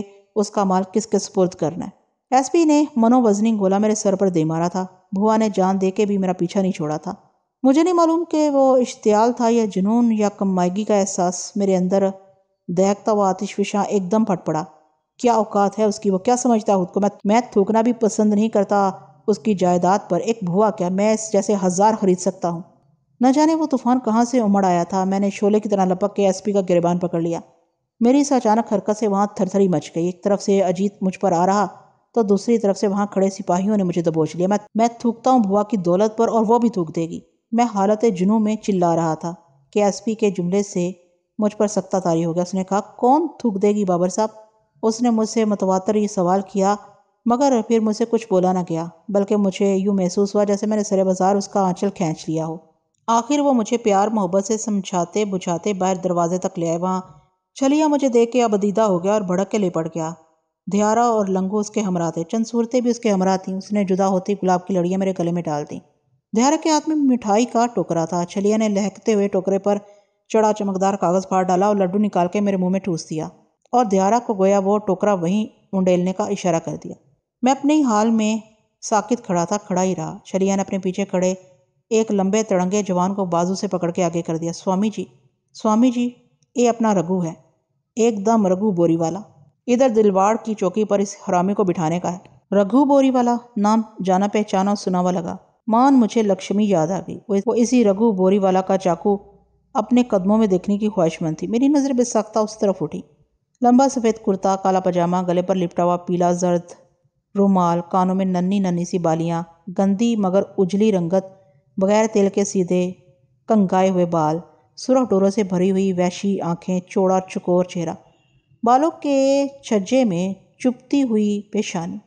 उसका माल किसके स्पुरद करना है एसपी ने मनोवजनी गोला मेरे सर पर दे मारा था भुआ ने जान दे के भी मेरा पीछा नहीं छोड़ा था मुझे नहीं मालूम कि वो इश्तियाल था या जुनून या कमायगी का एहसास मेरे अंदर दहकता हुआ आतिश फिशा एकदम फट पड़ा क्या औकात है उसकी वो क्या समझता खुद को मैं मैं थूकना भी पसंद नहीं करता उसकी जायदाद पर एक भुआ क्या मैं इस जैसे हज़ार खरीद सकता हूँ न जाने वो तूफ़ान कहाँ से उमड़ आया था मैंने शोले की तरह लपक के एसपी का गिरबान पकड़ लिया मेरी इस अचानक हरकत से वहाँ थरथरी मच गई एक तरफ से अजीत मुझ पर आ रहा तो दूसरी तरफ से वहाँ खड़े सिपाहियों ने मुझे दबोच लिया मैं मैं थूकता हूँ भुआ की दौलत पर और वो भी थूक देगी मैं हालत जुनू में चिल्ला रहा था के एस पी के जुमले से मुझ पर सख्ता तारी हो गया उसने कहा कौन थूक देगी बाबर साहब उसने मुझसे मतवातर ये सवाल किया मगर फिर मुझसे कुछ बोला ना गया बल्कि मुझे यूँ महसूस हुआ जैसे मैंने सरे बाजार उसका आंचल खींच लिया हो आखिर वो मुझे प्यार मोहब्बत से समझाते बुझाते बाहर दरवाजे तक ले आए वहाँ छलिया मुझे देख के अबदीदा हो गया और भड़क के लिपट गया ध्यारा और लंगू उसके हमरा थे चंद सूरतें भी उसके हमरा थीं उसने जुदा होती गुलाब की लड़ियाँ मेरे गले में डाल दी देहरा के हाथ में मिठाई का टोकरा था छलिया ने लहकते हुए टोकरे पर चढ़ा चमकदार कागज फाड़ डाला और लड्डू निकाल के मेरे मुंह में ठूस दिया और दियारा को गोया वो टोकरा वहीं उंडेलने का इशारा कर दिया मैं अपने ही हाल में साकित खड़ा था खड़ा ही रहा छलिया ने अपने पीछे खड़े एक लंबे तड़ंगे जवान को बाजू से पकड़ के आगे कर दिया स्वामी जी स्वामी जी ये अपना रघु है एकदम रघु बोरी वाला इधर दिलवाड़ की चौकी पर इस हरामी को बिठाने का है रघु बोरी वाला नाम जाना पहचाना और सुनावा लगा मान मुझे लक्ष्मी याद आ गई वो इसी रघु बोरीवाला का चाकू अपने कदमों में देखने की ख्वाहिशमंद थी मेरी नज़र बेसाख्ता उस तरफ उठी लंबा सफ़ेद कुर्ता काला पजामा गले पर लिपटा हुआ पीला जर्द रुमाल कानों में नन्नी नन्नी सी बालियाँ गंदी मगर उजली रंगत बगैर तेल के सीधे कंगाए हुए बाल सुरख डोरों से भरी हुई वैशी आंखें चौड़ा चुकोर चेहरा बालों के छज्जे में चुपती हुई पेशानी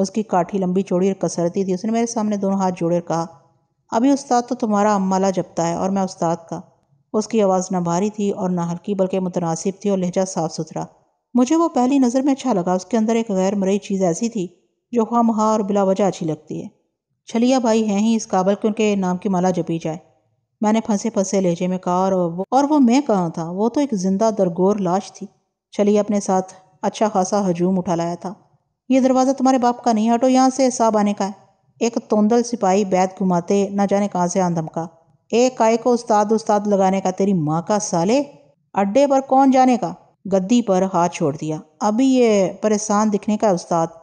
उसकी काठी लंबी चौड़ी और कसरती थी उसने मेरे सामने दोनों हाथ जोड़े कहा अभी उस्ताद तो तुम्हारा अम्माला जपता है और मैं उस्ताद का उसकी आवाज़ ना भारी थी और ना हल्की बल्कि मुतनासिब थी और लहजा साफ सुथरा मुझे वो पहली नज़र में अच्छा लगा उसके अंदर एक गैर मरई चीज़ ऐसी थी जो खाम और बिला वजह अच्छी लगती है छलिया भाई हैं ही इस काबल के उनके नाम की माला जपी जाए मैंने फंसे फंसे लहजे में कहा और वो और वो मैं कहाँ था वो तो एक जिंदा दरगोर लाश थी छलिया अपने साथ अच्छा खासा हजूम उठा लाया था ये दरवाज़ा तुम्हारे बाप का नहीं हटो यहाँ से साहब आने का है एक तोंदल सिपाही बैत घुमाते ना जाने कहाँ से आंधम का एक आय को उस्ताद उस्ताद लगाने का तेरी माँ का साले अड्डे पर कौन जाने का गद्दी पर हाथ छोड़ दिया अभी ये परेशान दिखने का उस्ताद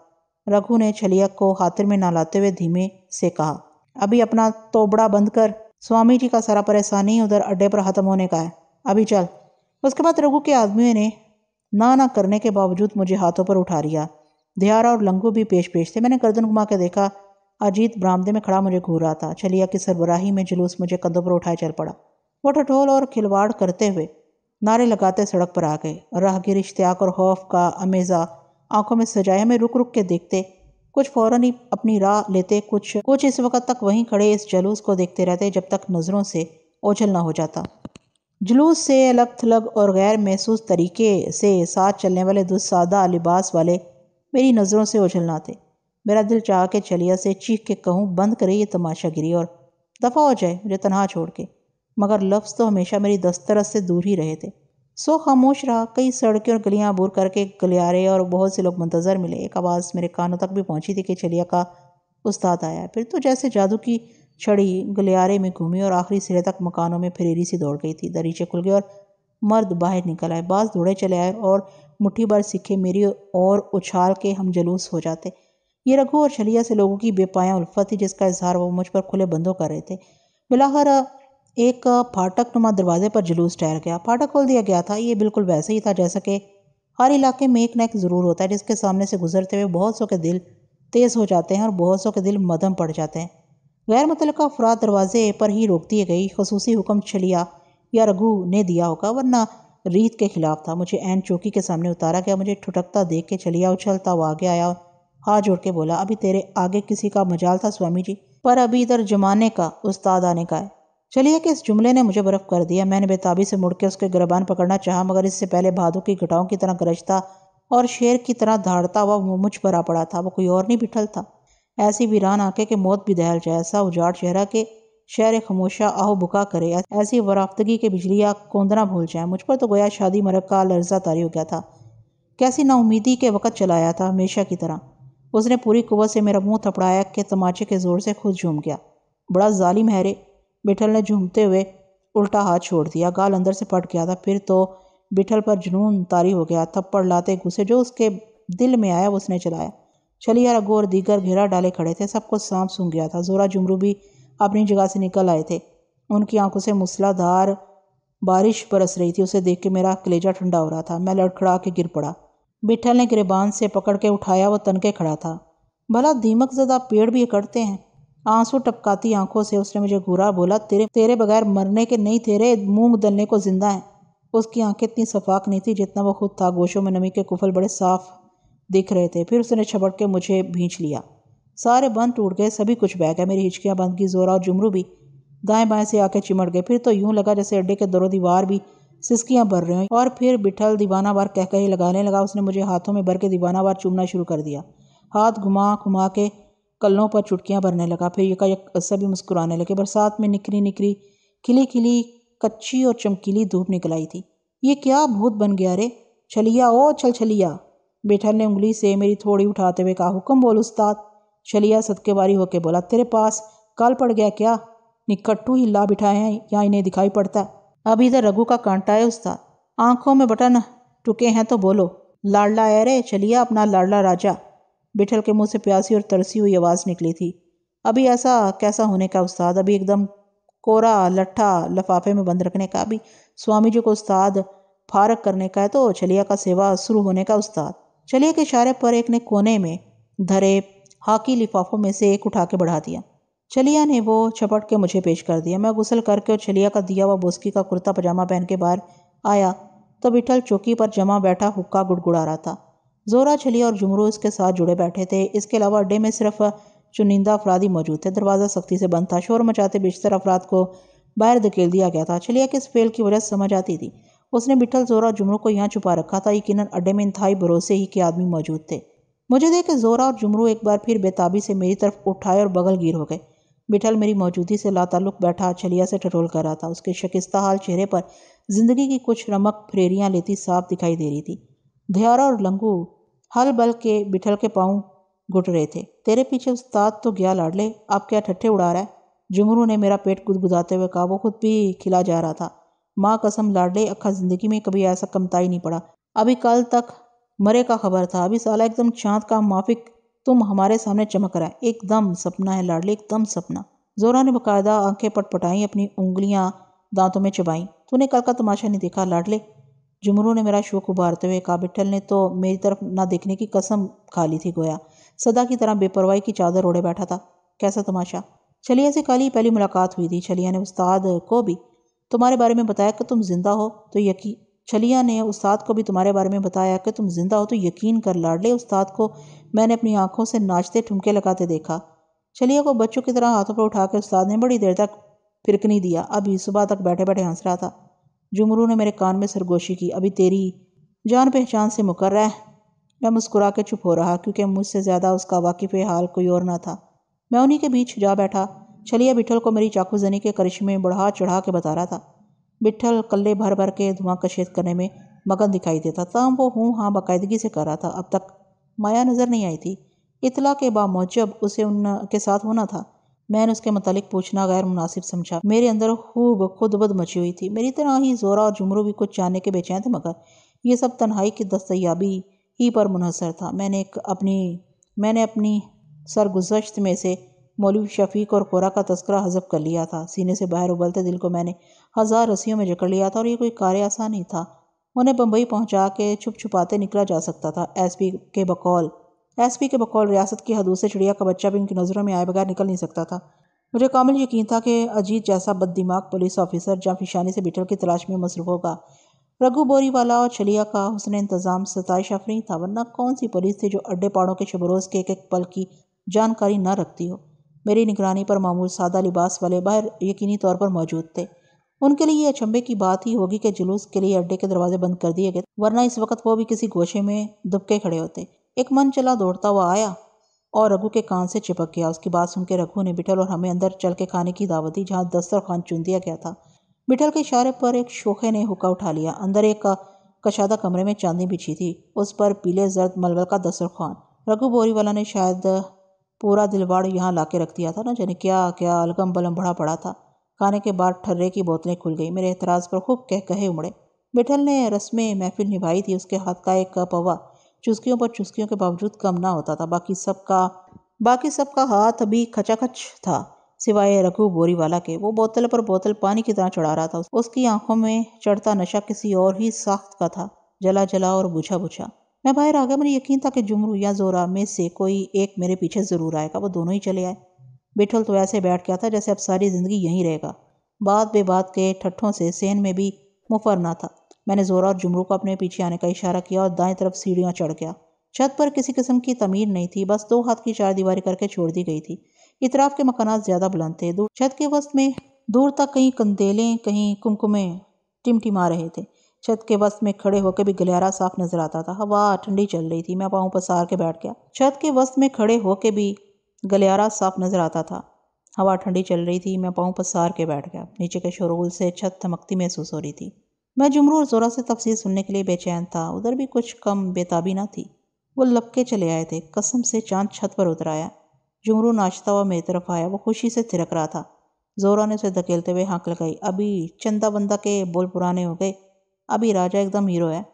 रघु ने छलिया को हाथिर में ना लाते हुए धीमे से कहा अभी अपना तोबड़ा बंद कर स्वामी जी का सारा परेशानी उधर अड्डे पर ख़त्म होने का है अभी चल उसके बाद रघु के आदमियों ने ना ना करने के बावजूद मुझे हाथों पर उठा लिया दियारा और लंगू भी पेश पेश थे मैंने गर्दन घुमा के देखा अजीत बरामदे में खड़ा मुझे घूर रहा था चलिया की सरबराही में जुलूस मुझे कंधों पर उठाए चल पड़ा वो ठठोल और खिलवाड़ करते हुए नारे लगाते सड़क पर आ गए राहगीर इश्तियाक और खौफ का अमेज़ा आंखों में सजाए में रुक रुक के देखते कुछ फ़ौरन ही अपनी राह लेते कुछ कुछ इस वक्त तक वहीं खड़े इस जलूस को देखते रहते जब तक नज़रों से ओझल ना हो जाता जुलूस से अलग थलग और गैर महसूस तरीके से साथ चलने वाले दुस्सादा लिबास वाले मेरी नज़रों से ना थे मेरा दिल चाह के चलिया से चीख के कहूँ बंद करे ये तमाशागिरी और दफ़ा हो जाए मुझे तनहा छोड़ के मगर लफ्ज़ तो हमेशा मेरी दस्तरस से दूर ही रहे थे सो खामोश रहा कई सड़कें और गलियां बूर करके गलियारे और बहुत से लोग मंतजर मिले एक आवाज़ मेरे कानों तक भी पहुंची थी कि चलिया का उस्ताद आया फिर तो जैसे जादू की छड़ी गलियारे में घूमी और आखिरी सिरे तक मकानों में फरेरी सी दौड़ गई थी दरीचे खुल गए और मर्द बाहर निकल आए बास दौड़े चले आए और मुठ्ठी भर सीखे मेरी और उछाल के हम जलूस हो जाते ये रघु और शलिया से लोगों की बेपाया उल्फत थी जिसका इजहार वो मुझ पर खुले बंदों कर रहे थे बिलाहर एक फाटक नुमा दरवाजे पर जुलूस ठहर गया फाटक खोल दिया गया था ये बिल्कुल वैसे ही था जैसा कि हर इलाके में एक ना एक ज़रूर होता है जिसके सामने से गुजरते हुए बहुत सौ के दिल तेज़ हो जाते हैं और बहुत सौ के दिल मदम पड़ जाते हैं गैर का अफराद दरवाजे पर ही रोक दिए गई खसूसी हुक्म छलिया या रघु ने दिया होगा वरना रीत के खिलाफ था मुझे एन चौकी के सामने उतारा गया मुझे ठुटकता देख के चलिया उछलता वो आगे आया हाथ जोड़ के बोला अभी तेरे आगे किसी का मजाल था स्वामी जी पर अभी इधर जमाने का उस्ताद आने का है चलिए कि इस जुमले ने मुझे बर्फ कर दिया मैंने बेताबी से मुड़ के उसके गरबान पकड़ना चाहा मगर इससे पहले भादों की घटाओं की तरह गरजता और शेर की तरह धाड़ता हुआ वो मुझ भरा पड़ा था वो कोई और नहीं बिठल था ऐसी वीरान आके के मौत भी दहल जाए ऐसा उजाड़ चेहरा के शहर खमोशा आहो बुका करे ऐसी वराफ्तगी के बिजलियाँ कोंदना भूल जाए मुझ पर तो गोया शादी मरग का लर्जा तारी हो गया था कैसी नाउमीदी के वक़्त चलाया था हमेशा की तरह उसने पूरी कुवत से मेरा मुंह थपड़ाया कि तमाचे के ज़ोर से खुद झूम गया बड़ा जालिम है रे बिठल ने झूमते हुए उल्टा हाथ छोड़ दिया गाल अंदर से फट गया था फिर तो बिठल पर जुनून तारी हो गया थप्पड़ लाते घुसे जो उसके दिल में आया उसने चलाया चलिया रघु दीगर घेरा डाले खड़े थे सब कुछ सांप सूंघ गया था जोरा जुमरू भी अपनी जगह से निकल आए थे उनकी आंखों से मूसलाधार बारिश बरस रही थी उसे देख के मेरा कलेजा ठंडा हो रहा था मैं लड़खड़ा के गिर पड़ा बिठल ने गिरबान से पकड़ के उठाया व तनके खड़ा था भला दीमक ज़दा पेड़ भी कटते हैं आंसू टपकाती आंखों से उसने मुझे घूरा बोला तेरे तेरे बगैर मरने के नहीं तेरे मूंग दलने को जिंदा है उसकी आंखें इतनी सफाक नहीं थी जितना वो खुद था गोशों में नमी के कुफल बड़े साफ दिख रहे थे फिर उसने छपट के मुझे भींच लिया सारे बंद टूट गए सभी कुछ बह गया मेरी हिचकियाँ बंद की जोरा और जुमरू भी दाएं बाएं से आके चिमट गए फिर तो यूं लगा जैसे अड्डे के दरों दीवार भी सिसकियाँ भर रहे हैं और फिर बिठल दीवाना बार कह कहीं लगाने लगा उसने मुझे हाथों में भर के दीवाना बार चूमना शुरू कर दिया हाथ घुमा घुमा के कलों पर चुटकियाँ भरने लगा फिर यका यक सभी मुस्कुराने लगे बरसात में निकरी निकरी खिली खिली कच्ची और चमकीली धूप निकल आई थी ये क्या भूत बन गया रे छलिया ओ छल छलिया बेठल ने उंगली से मेरी थोड़ी उठाते हुए कहा हुक्म बोल उस्ताद शलिया सदकेबारी होकर बोला तेरे पास कल पड़ गया क्या निकट्टू ही ला बिठाए हैं या इन्हें दिखाई पड़ता अब इधर रघु का कांटा है उस्ताद आंखों में बटन टुके हैं तो बोलो लाडला है रे चलिया अपना लाडला राजा बिठल के मुंह से प्यासी और तरसी हुई आवाज़ निकली थी अभी ऐसा कैसा होने का उस्ताद अभी एकदम कोरा लट्ठा लफाफे में बंद रखने का अभी स्वामी जी को उस्ताद फारक करने का है तो चलिया का सेवा शुरू होने का उस्ताद चलिया के इशारे पर एक ने कोने में धरे हाकी लिफाफों में से एक उठा के बढ़ा दिया चलिया ने वो छपट के मुझे पेश कर दिया मैं गुसल करके और चलिया का दिया हुआ बोस्की का कुर्ता पजामा पहन के बाहर आया तो विठल चौकी पर जमा बैठा हुक्का गुड़गुड़ा रहा था जोरा छलिया और जुमरू इसके साथ जुड़े बैठे थे इसके अलावा अड्डे में सिर्फ चुनिंदा अफराद ही मौजूद थे दरवाज़ा सख्ती से बंद था शोर मचाते बेशतर अफराद को बाहर धकेल दिया गया था के किस फेल की वजह समझ आती थी उसने बिठल जोरा जुमरू को यहाँ छुपा रखा था यकीन अड्डे में इंतहाई भरोसे ही के आदमी मौजूद थे मुझे देख जोरा और जुमरू एक बार फिर बेताबी से मेरी तरफ उठाए और बगल गिर हो गए बिठल मेरी मौजूदगी से लातालुक बैठा छलिया से टटोल कर रहा था उसके शिकस्ता हाल चेहरे पर जिंदगी की कुछ रमक फ्रेरियाँ लेती साफ दिखाई दे रही थी ध्यारा और लंगू हल बल के बिठल के पाँव घुट रहे थे तेरे पीछे उस्ताद तो गया लाडले आप क्या ठट्ठे उड़ा रहा है जुमरू ने मेरा पेट गुदगुदाते हुए कहा वो खुद भी खिला जा रहा था माँ कसम लाडले अखा जिंदगी में कभी ऐसा कमताई नहीं पड़ा अभी कल तक मरे का खबर था अभी साला एकदम चांद का माफिक तुम हमारे सामने चमक रहा है एकदम सपना है लाडली एकदम सपना जोरा ने बकायदा आंखें पटपटाई अपनी उंगलियां दांतों में चबाई तूने कल का तमाशा नहीं देखा लाडले जुमरू ने मेरा शोक उभारते हुए कहा बिठल ने तो मेरी तरफ ना देखने की कसम खा ली थी गोया सदा की तरह बेपरवाही की चादर ओढ़े बैठा था कैसा तमाशा छलिया से काली पहली मुलाकात हुई थी छलिया ने उस्ताद को भी तुम्हारे बारे में बताया कि तुम जिंदा हो तो यकीन छलिया ने उस्ताद को भी तुम्हारे बारे में बताया कि तुम जिंदा हो तो यकीन कर लाडले उस्ताद को मैंने अपनी आंखों से नाचते ठुमके लगाते देखा छलिया को बच्चों की तरह हाथों पर उठाकर उस्ताद ने बड़ी देर तक फिरकनी दिया अभी सुबह तक बैठे बैठे हंस रहा था जुमरू ने मेरे कान में सरगोशी की अभी तेरी जान पहचान से मुकर है मैं मुस्कुरा के चुप हो रहा क्योंकि मुझसे ज़्यादा उसका वाकिफ हाल कोई और ना था मैं उन्हीं के बीच जा बैठा छलिया बिठल को मेरी चाकूजनी के करिश्मे बढ़ा चढ़ा के बता रहा था बिठल कल्ले भर भर के धुआं कशेद करने में मगन दिखाई देता था वो हूँ हाँ बाकायदगी से कर रहा था अब तक माया नज़र नहीं आई थी इतला के बामौजब उसे उन के साथ होना था मैंने उसके मतलब पूछना गैर मुनासिब समझा मेरे अंदर खूब खुदबद मची हुई थी मेरी तरह ही जोरा और जुमरू भी कुछ जानने के बेचैन थे मगर ये सब तन्हाई की दस्तयाबी ही पर मुनहसर था मैंने एक अपनी मैंने अपनी सरगुजश्त में से मौलवी शफीक और कोरा का तस्करा हजब कर लिया था सीने से बाहर उबलते दिल को मैंने हजार रस्सियों में जकड़ लिया था और ये कोई कार्य आसान नहीं था उन्हें बम्बई पहुंचा के छुप छुपाते निकला जा सकता था एसपी के बकौल एसपी के बकौल रियासत की हदूद से चिड़िया का बच्चा भी उनकी नज़रों में आए बगैर निकल नहीं सकता था मुझे कामिल यकीन था कि अजीत जैसा बददिमाग पुलिस ऑफिसर जहाँ फिशानी से बिठल की तलाश में मसरूफ होगा रघु बोरीवाला और छलिया का हुसन इंतज़ाम सताइश अफरी था वरना कौन सी पुलिस थी जो अड्डे पाड़ों के शबरोज़ के एक एक पल की जानकारी न रखती हो मेरी निगरानी पर मामूल सादा लिबास वाले बाहर यकीनी तौर पर मौजूद थे उनके लिए ये अचंभे की बात ही होगी कि जुलूस के लिए अड्डे के दरवाजे बंद कर दिए गए वरना इस वक्त वो भी किसी गोशे में दुबके खड़े होते एक मन चला दौड़ता हुआ आया और रघु के कान से चिपक गया उसकी बात सुनकर रघु ने बिठल और हमें अंदर चल के खाने की दावत दी जहाँ दस्तरखान चुन दिया गया था बिठल के इशारे पर एक शोखे ने हुक्का उठा लिया अंदर एक कशादा कमरे में चांदी बिछी थी उस पर पीले जर्द मलबल का दस्तरखान रघु बोरीवाला ने शायद पूरा दिलवाड़ यहाँ ला के रख दिया था ना जाने क्या क्या अलगम बलम बड़ा पड़ा था खाने के बाद ठर्रे की बोतलें खुल गई मेरे एतराज़ पर खूब कह कहे उमड़े बिठल ने रस्में महफिल निभाई थी उसके हाथ का एक कप हवा चुस्कियों पर चुस्कियों के बावजूद कम ना होता था बाकी सबका बाकी सबका हाथ अभी खचाखच था सिवाय रघु बोरीवाला के वो बोतल पर बोतल पानी की तरह चढ़ा रहा था उसकी आंखों में चढ़ता नशा किसी और ही साख्त का था जला जला और बुझा बुझा मैं बाहर आ गया मुझे यकीन था कि जुमरू या जोरा में से कोई एक मेरे पीछे ज़रूर आएगा वो दोनों ही चले आए बिठल तो ऐसे बैठ गया था जैसे अब सारी ज़िंदगी यहीं रहेगा बात बात के ठट्ठों से सेन में भी मुफरना था मैंने जोरा और जुमरू को अपने पीछे आने का इशारा किया और दाएं तरफ सीढ़ियाँ चढ़ गया छत पर किसी किस्म की तमीर नहीं थी बस दो हाथ की चार दीवारी करके छोड़ दी गई थी इतराफ के मकान ज़्यादा बुलंद थे दूर छत के वस्त में दूर तक कहीं कंदेलें कहीं कुमकुमे टिमटिमा रहे थे छत के वस्त में खड़े होकर भी गलियारा साफ नजर आता था हवा ठंडी चल रही थी मैं पाँव पसार के बैठ गया छत के वस्त में खड़े होकर भी गलियारा साफ नज़र आता था हवा ठंडी चल रही थी मैं पाँव पसार के बैठ गया नीचे के शोरगुल से छत थमकती महसूस हो रही थी मैं जुमरू और जोरा से तफसील सुनने के लिए बेचैन था उधर भी कुछ कम बेताबी ना थी वो लपके चले आए थे कसम से चांद छत पर उतर आया जुमरू नाचता हुआ मेरी तरफ आया वो खुशी से थिरक रहा था जोरा ने उसे धकेलते हुए हाँक लगाई अभी चंदा बंदा के बोल पुराने हो गए अभी राजा एकदम हीरो है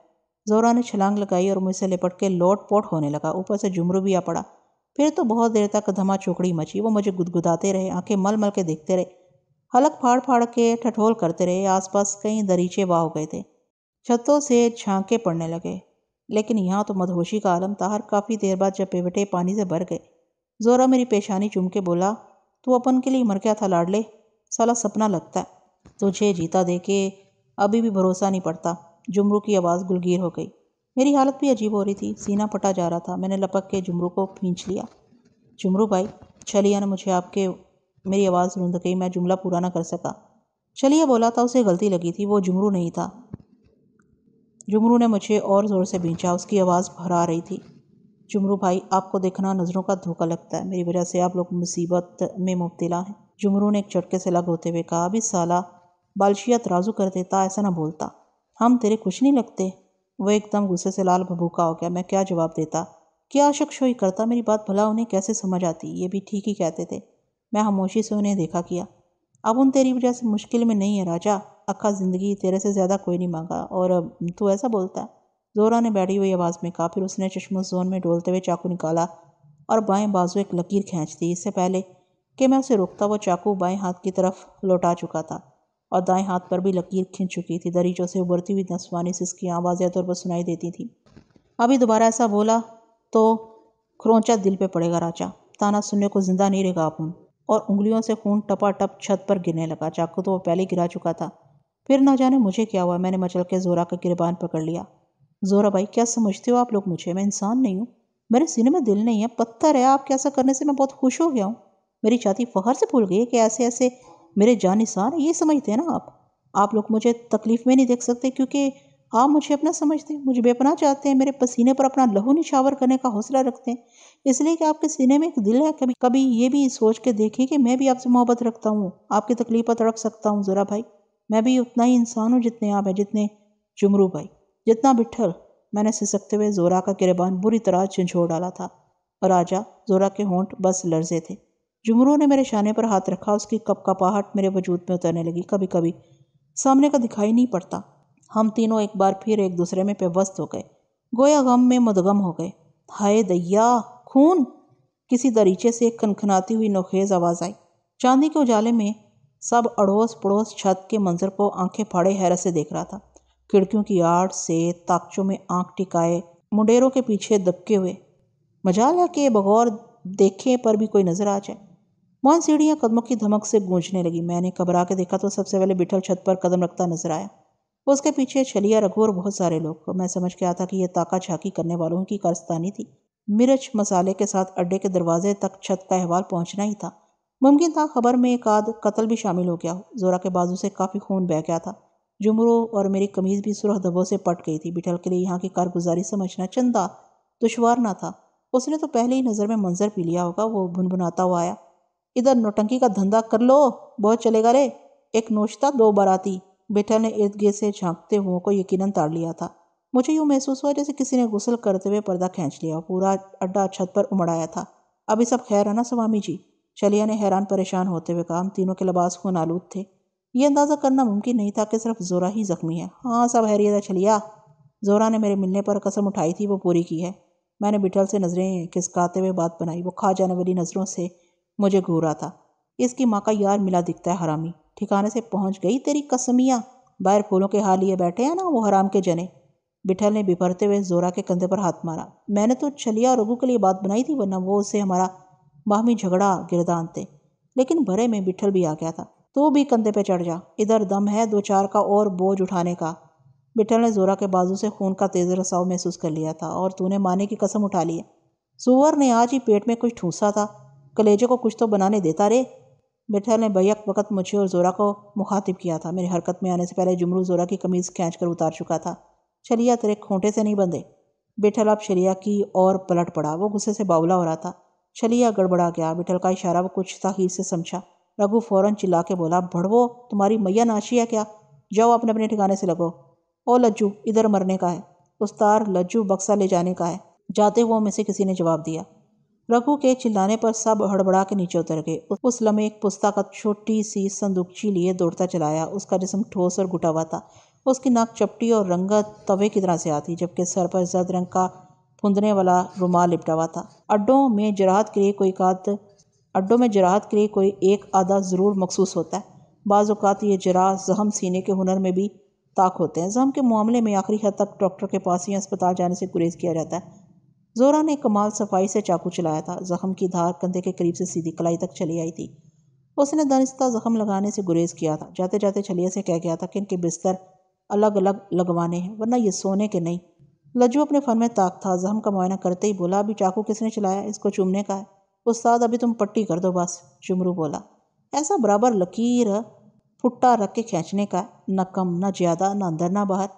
जोरा ने छलांग लगाई और मुझसे लिपट के लोट पोट होने लगा ऊपर से जुमरू भी आ पड़ा फिर तो बहुत देर तक धमा चौकड़ी मची वो मुझे गुदगुदाते रहे आंखें मल मल के देखते रहे हलक फाड़ फाड़ के ठठोल करते रहे आसपास कई दरीचे वाह हो गए थे छतों से झांके पड़ने लगे लेकिन यहाँ तो मदहोशी का आलम ताहर काफ़ी देर बाद जब पेवटे पानी से भर गए जोरा मेरी पेशानी चुम के बोला तू अपन के लिए मर गया था लाडले साला सपना लगता है तुझे जीता दे के अभी भी भरोसा नहीं पड़ता जुमरू की आवाज़ गुलगीर हो गई मेरी हालत भी अजीब हो रही थी सीना फटा जा रहा था मैंने लपक के झुमरू को खींच लिया झुमरू भाई छलिया ने मुझे आपके मेरी आवाज़ रुंध तो गई मैं जुमला पूरा ना कर सका छलिया बोला था उसे गलती लगी थी वो जुमरू नहीं था जुमरू ने मुझे और ज़ोर से बींचा उसकी आवाज़ भरा रही थी जुमरू भाई आपको देखना नज़रों का धोखा लगता है मेरी वजह से आप लोग मुसीबत में मुबतला हैं जुमरू ने एक चटके से लग होते हुए कहा अभी साला बालशिया तराजू कर देता ऐसा ना बोलता हम तेरे कुछ नहीं लगते वह एकदम गुस्से से लाल भभूका हो गया मैं क्या जवाब देता क्या शख्सोई करता मेरी बात भला उन्हें कैसे समझ आती ये भी ठीक ही कहते थे मैं खामोशी से उन्हें देखा किया अब उन तेरी वजह से मुश्किल में नहीं है राजा अक्खा ज़िंदगी तेरे से ज़्यादा कोई नहीं मांगा और अब तू ऐसा बोलता है जोरा ने बैठी हुई आवाज़ में कहा फिर उसने चश्मो जोन में डोलते हुए चाकू निकाला और बाएं बाजू एक लकीर खींच दी इससे पहले कि मैं उसे रोकता वो चाकू बाएं हाथ की तरफ लौटा चुका था और दाएं हाथ पर भी लकीर खिंच चुकी थी दरीचों से उबरती हुई नसवानी से इसकी आवाज़ तौर पर सुनाई देती थी अभी दोबारा ऐसा बोला तो खरोंचा दिल पे पड़ेगा राजा ताना सुनने को जिंदा नहीं रहेगा अपन और उंगलियों से खून टपा टप छत पर गिरने लगा चाकू तो वो पहले गिरा चुका था फिर ना जाने मुझे क्या हुआ मैंने मचल के जोरा का गिरबान पकड़ लिया जोरा भाई क्या समझते हो आप लोग मुझे मैं इंसान नहीं हूँ मेरे सीने में दिल नहीं है पत्थर है आप कैसा करने से मैं बहुत खुश हो गया हूँ मेरी छाती फ़खर से फूल गई कि ऐसे ऐसे मेरे जानिसार ये समझते हैं ना आप आप लोग मुझे तकलीफ़ में नहीं देख सकते क्योंकि आप मुझे अपना समझते हैं मुझे बेपना चाहते हैं मेरे पसीने पर अपना लहू निछावर करने का हौसला रखते हैं इसलिए कि आपके सीने में एक दिल है कभी कभी ये भी सोच के देखें कि मैं भी आपसे मोहब्बत रखता हूँ आपकी तकलीफ पर तड़प सकता हूँ ज़रा भाई मैं भी उतना ही इंसान हूँ जितने आप हैं जितने जुमरू भाई जितना बिठल मैंने सिसकते हुए जोरा का किरबान बुरी तरह झिझोड़ डाला था और राजा जोरा के होंठ बस लर्जे थे जुमरू ने मेरे शाने पर हाथ रखा उसकी कपकपाहट मेरे वजूद में उतरने लगी कभी कभी सामने का दिखाई नहीं पड़ता हम तीनों एक बार फिर एक दूसरे में पेवस्त हो गए गोया गम में मुदगम हो गए हाय दैया खून किसी दरीचे से एक कनखनाती हुई नोखेज आवाज़ आई चांदी के उजाले में सब अड़ोस पड़ोस छत के मंजर को आंखें फाड़े हैरत से देख रहा था खिड़कियों की आड़ से ताकचों में आंख टिकाए मुंडेरों के पीछे दबके हुए मजाल है कि बगौर देखे पर भी कोई नज़र आ जाए मौन सीढ़ियाँ कदमों की धमक से गूंजने लगी मैंने घबरा के देखा तो सबसे पहले बिठल छत पर कदम रखता नजर आया उसके पीछे छलिया रघु और बहुत सारे लोग मैं समझ के आता कि यह ताका झाकी करने वालों की कारस्तानी थी मिर्च मसाले के साथ अड्डे के दरवाजे तक छत का अहवाल पहुंचना ही था मुमकिन था खबर में एक आध कत्ल भी शामिल हो गया हो जोरा के बाजू से काफ़ी खून बह गया था जुमरों और मेरी कमीज़ भी सुरह दबों से पट गई थी बिठल के लिए यहाँ की कारगुजारी समझना चंदा दुशवार ना था उसने तो पहले ही नज़र में मंजर पी लिया होगा वो भुनभुनाता हुआ आया इधर नौटंकी का धंधा कर लो बहुत चलेगा रे एक नोश्ता दो बाराती बेटा ने इर्द गिर्द से झांकते हुए को यकीनन ताड़ लिया था मुझे यूँ महसूस हुआ जैसे किसी ने गुसल करते हुए पर्दा खींच लिया और पूरा अड्डा छत पर उमड़ाया था अभी सब खैर है ना स्वामी जी शलिया ने हैरान परेशान होते हुए कहा हम तीनों के लबास खून आलूद थे ये अंदाज़ा करना मुमकिन नहीं था कि सिर्फ जोरा ही जख्मी है हाँ सब हैरियत है शलिया जोरा ने मेरे मिलने पर कसम उठाई थी वो पूरी की है मैंने बिठल से नज़रें खिसकाते हुए बात बनाई वो खा जाने वाली नज़रों से मुझे घूरा था इसकी माँ का यार मिला दिखता है हरामी ठिकाने से पहुंच गई तेरी कसमिया बाहर फूलों के हाल लिए बैठे हैं ना वो हराम के जने बिठल ने बिभरते हुए जोरा के कंधे पर हाथ मारा मैंने तो छलिया और रघु के लिए बात बनाई थी वरना वो उसे हमारा बाहमी झगड़ा गिरदान थे लेकिन भरे में बिठल भी आ गया था तो भी कंधे पे चढ़ जा इधर दम है दो चार का और बोझ उठाने का बिठल ने जोरा के बाजू से खून का तेज रसाव महसूस कर लिया था और तूने माने की कसम उठा ली है सुअर ने आज ही पेट में कुछ ठूसा था कलेजे को कुछ तो बनाने देता रे मिठल ने बैक वक्त मुझे और जोरा को मुखातिब किया था मेरी हरकत में आने से पहले जुमरू जोरा की कमीज़ खींच कर उतार चुका था शरिया तेरे खोटे से नहीं बंधे बिठल अब शरिया की ओर पलट पड़ा वो गुस्से से बावला हो रहा था शरिया गड़बड़ा गया बिठल का इशारा वो कुछ ताखीर से समझा रघु फ़ौरन चिल्ला के बोला भड़वो तुम्हारी मैया नाशी है क्या जाओ अपने अपने ठिकाने से लगो ओ लज्जू इधर मरने का है उस्तार लज्जू बक्सा ले जाने का है जाते हुए में से किसी ने जवाब दिया रघु के चिल्लाने पर सब हड़बड़ा के नीचे उतर गए उस लम्हे एक पुस्ता का छोटी सी संदूकची लिए दौड़ता चलाया उसका जिसम ठोस और घुटा हुआ था उसकी नाक चपटी और रंगत तवे की तरह से आती जबकि सर पर जद रंग का फुंदने वाला रुमाल लिपटा हुआ था अड्डों में जराहत के लिए कोई कात अड्डों में जराहत के लिए कोई एक आधा ज़रूर मखसूस होता है बाज़ात ये जरा जहम सीने के हुनर में भी ताक होते हैं जहम के मामले में आखिरी हद तक डॉक्टर के पास ही अस्पताल जाने से गुरेज किया जाता है जोरा ने कमाल सफाई से चाकू चलाया था जख्म की धार कंधे के करीब से सीधी कलाई तक चली आई थी उसने दानिस्ता जख्म लगाने से गुरेज किया था जाते जाते छलिया से कह गया था कि इनके बिस्तर अलग अलग लगवाने हैं वरना ये सोने के नहीं लज्जू अपने फन में ताक था जख्म का मुआयना करते ही बोला अभी चाकू किसने चलाया इसको चूमने का है उस्ताद अभी तुम पट्टी कर दो बस चुमरू बोला ऐसा बराबर लकीर फुट्टा रख के खींचने का न कम न ज़्यादा न अंदर ना बाहर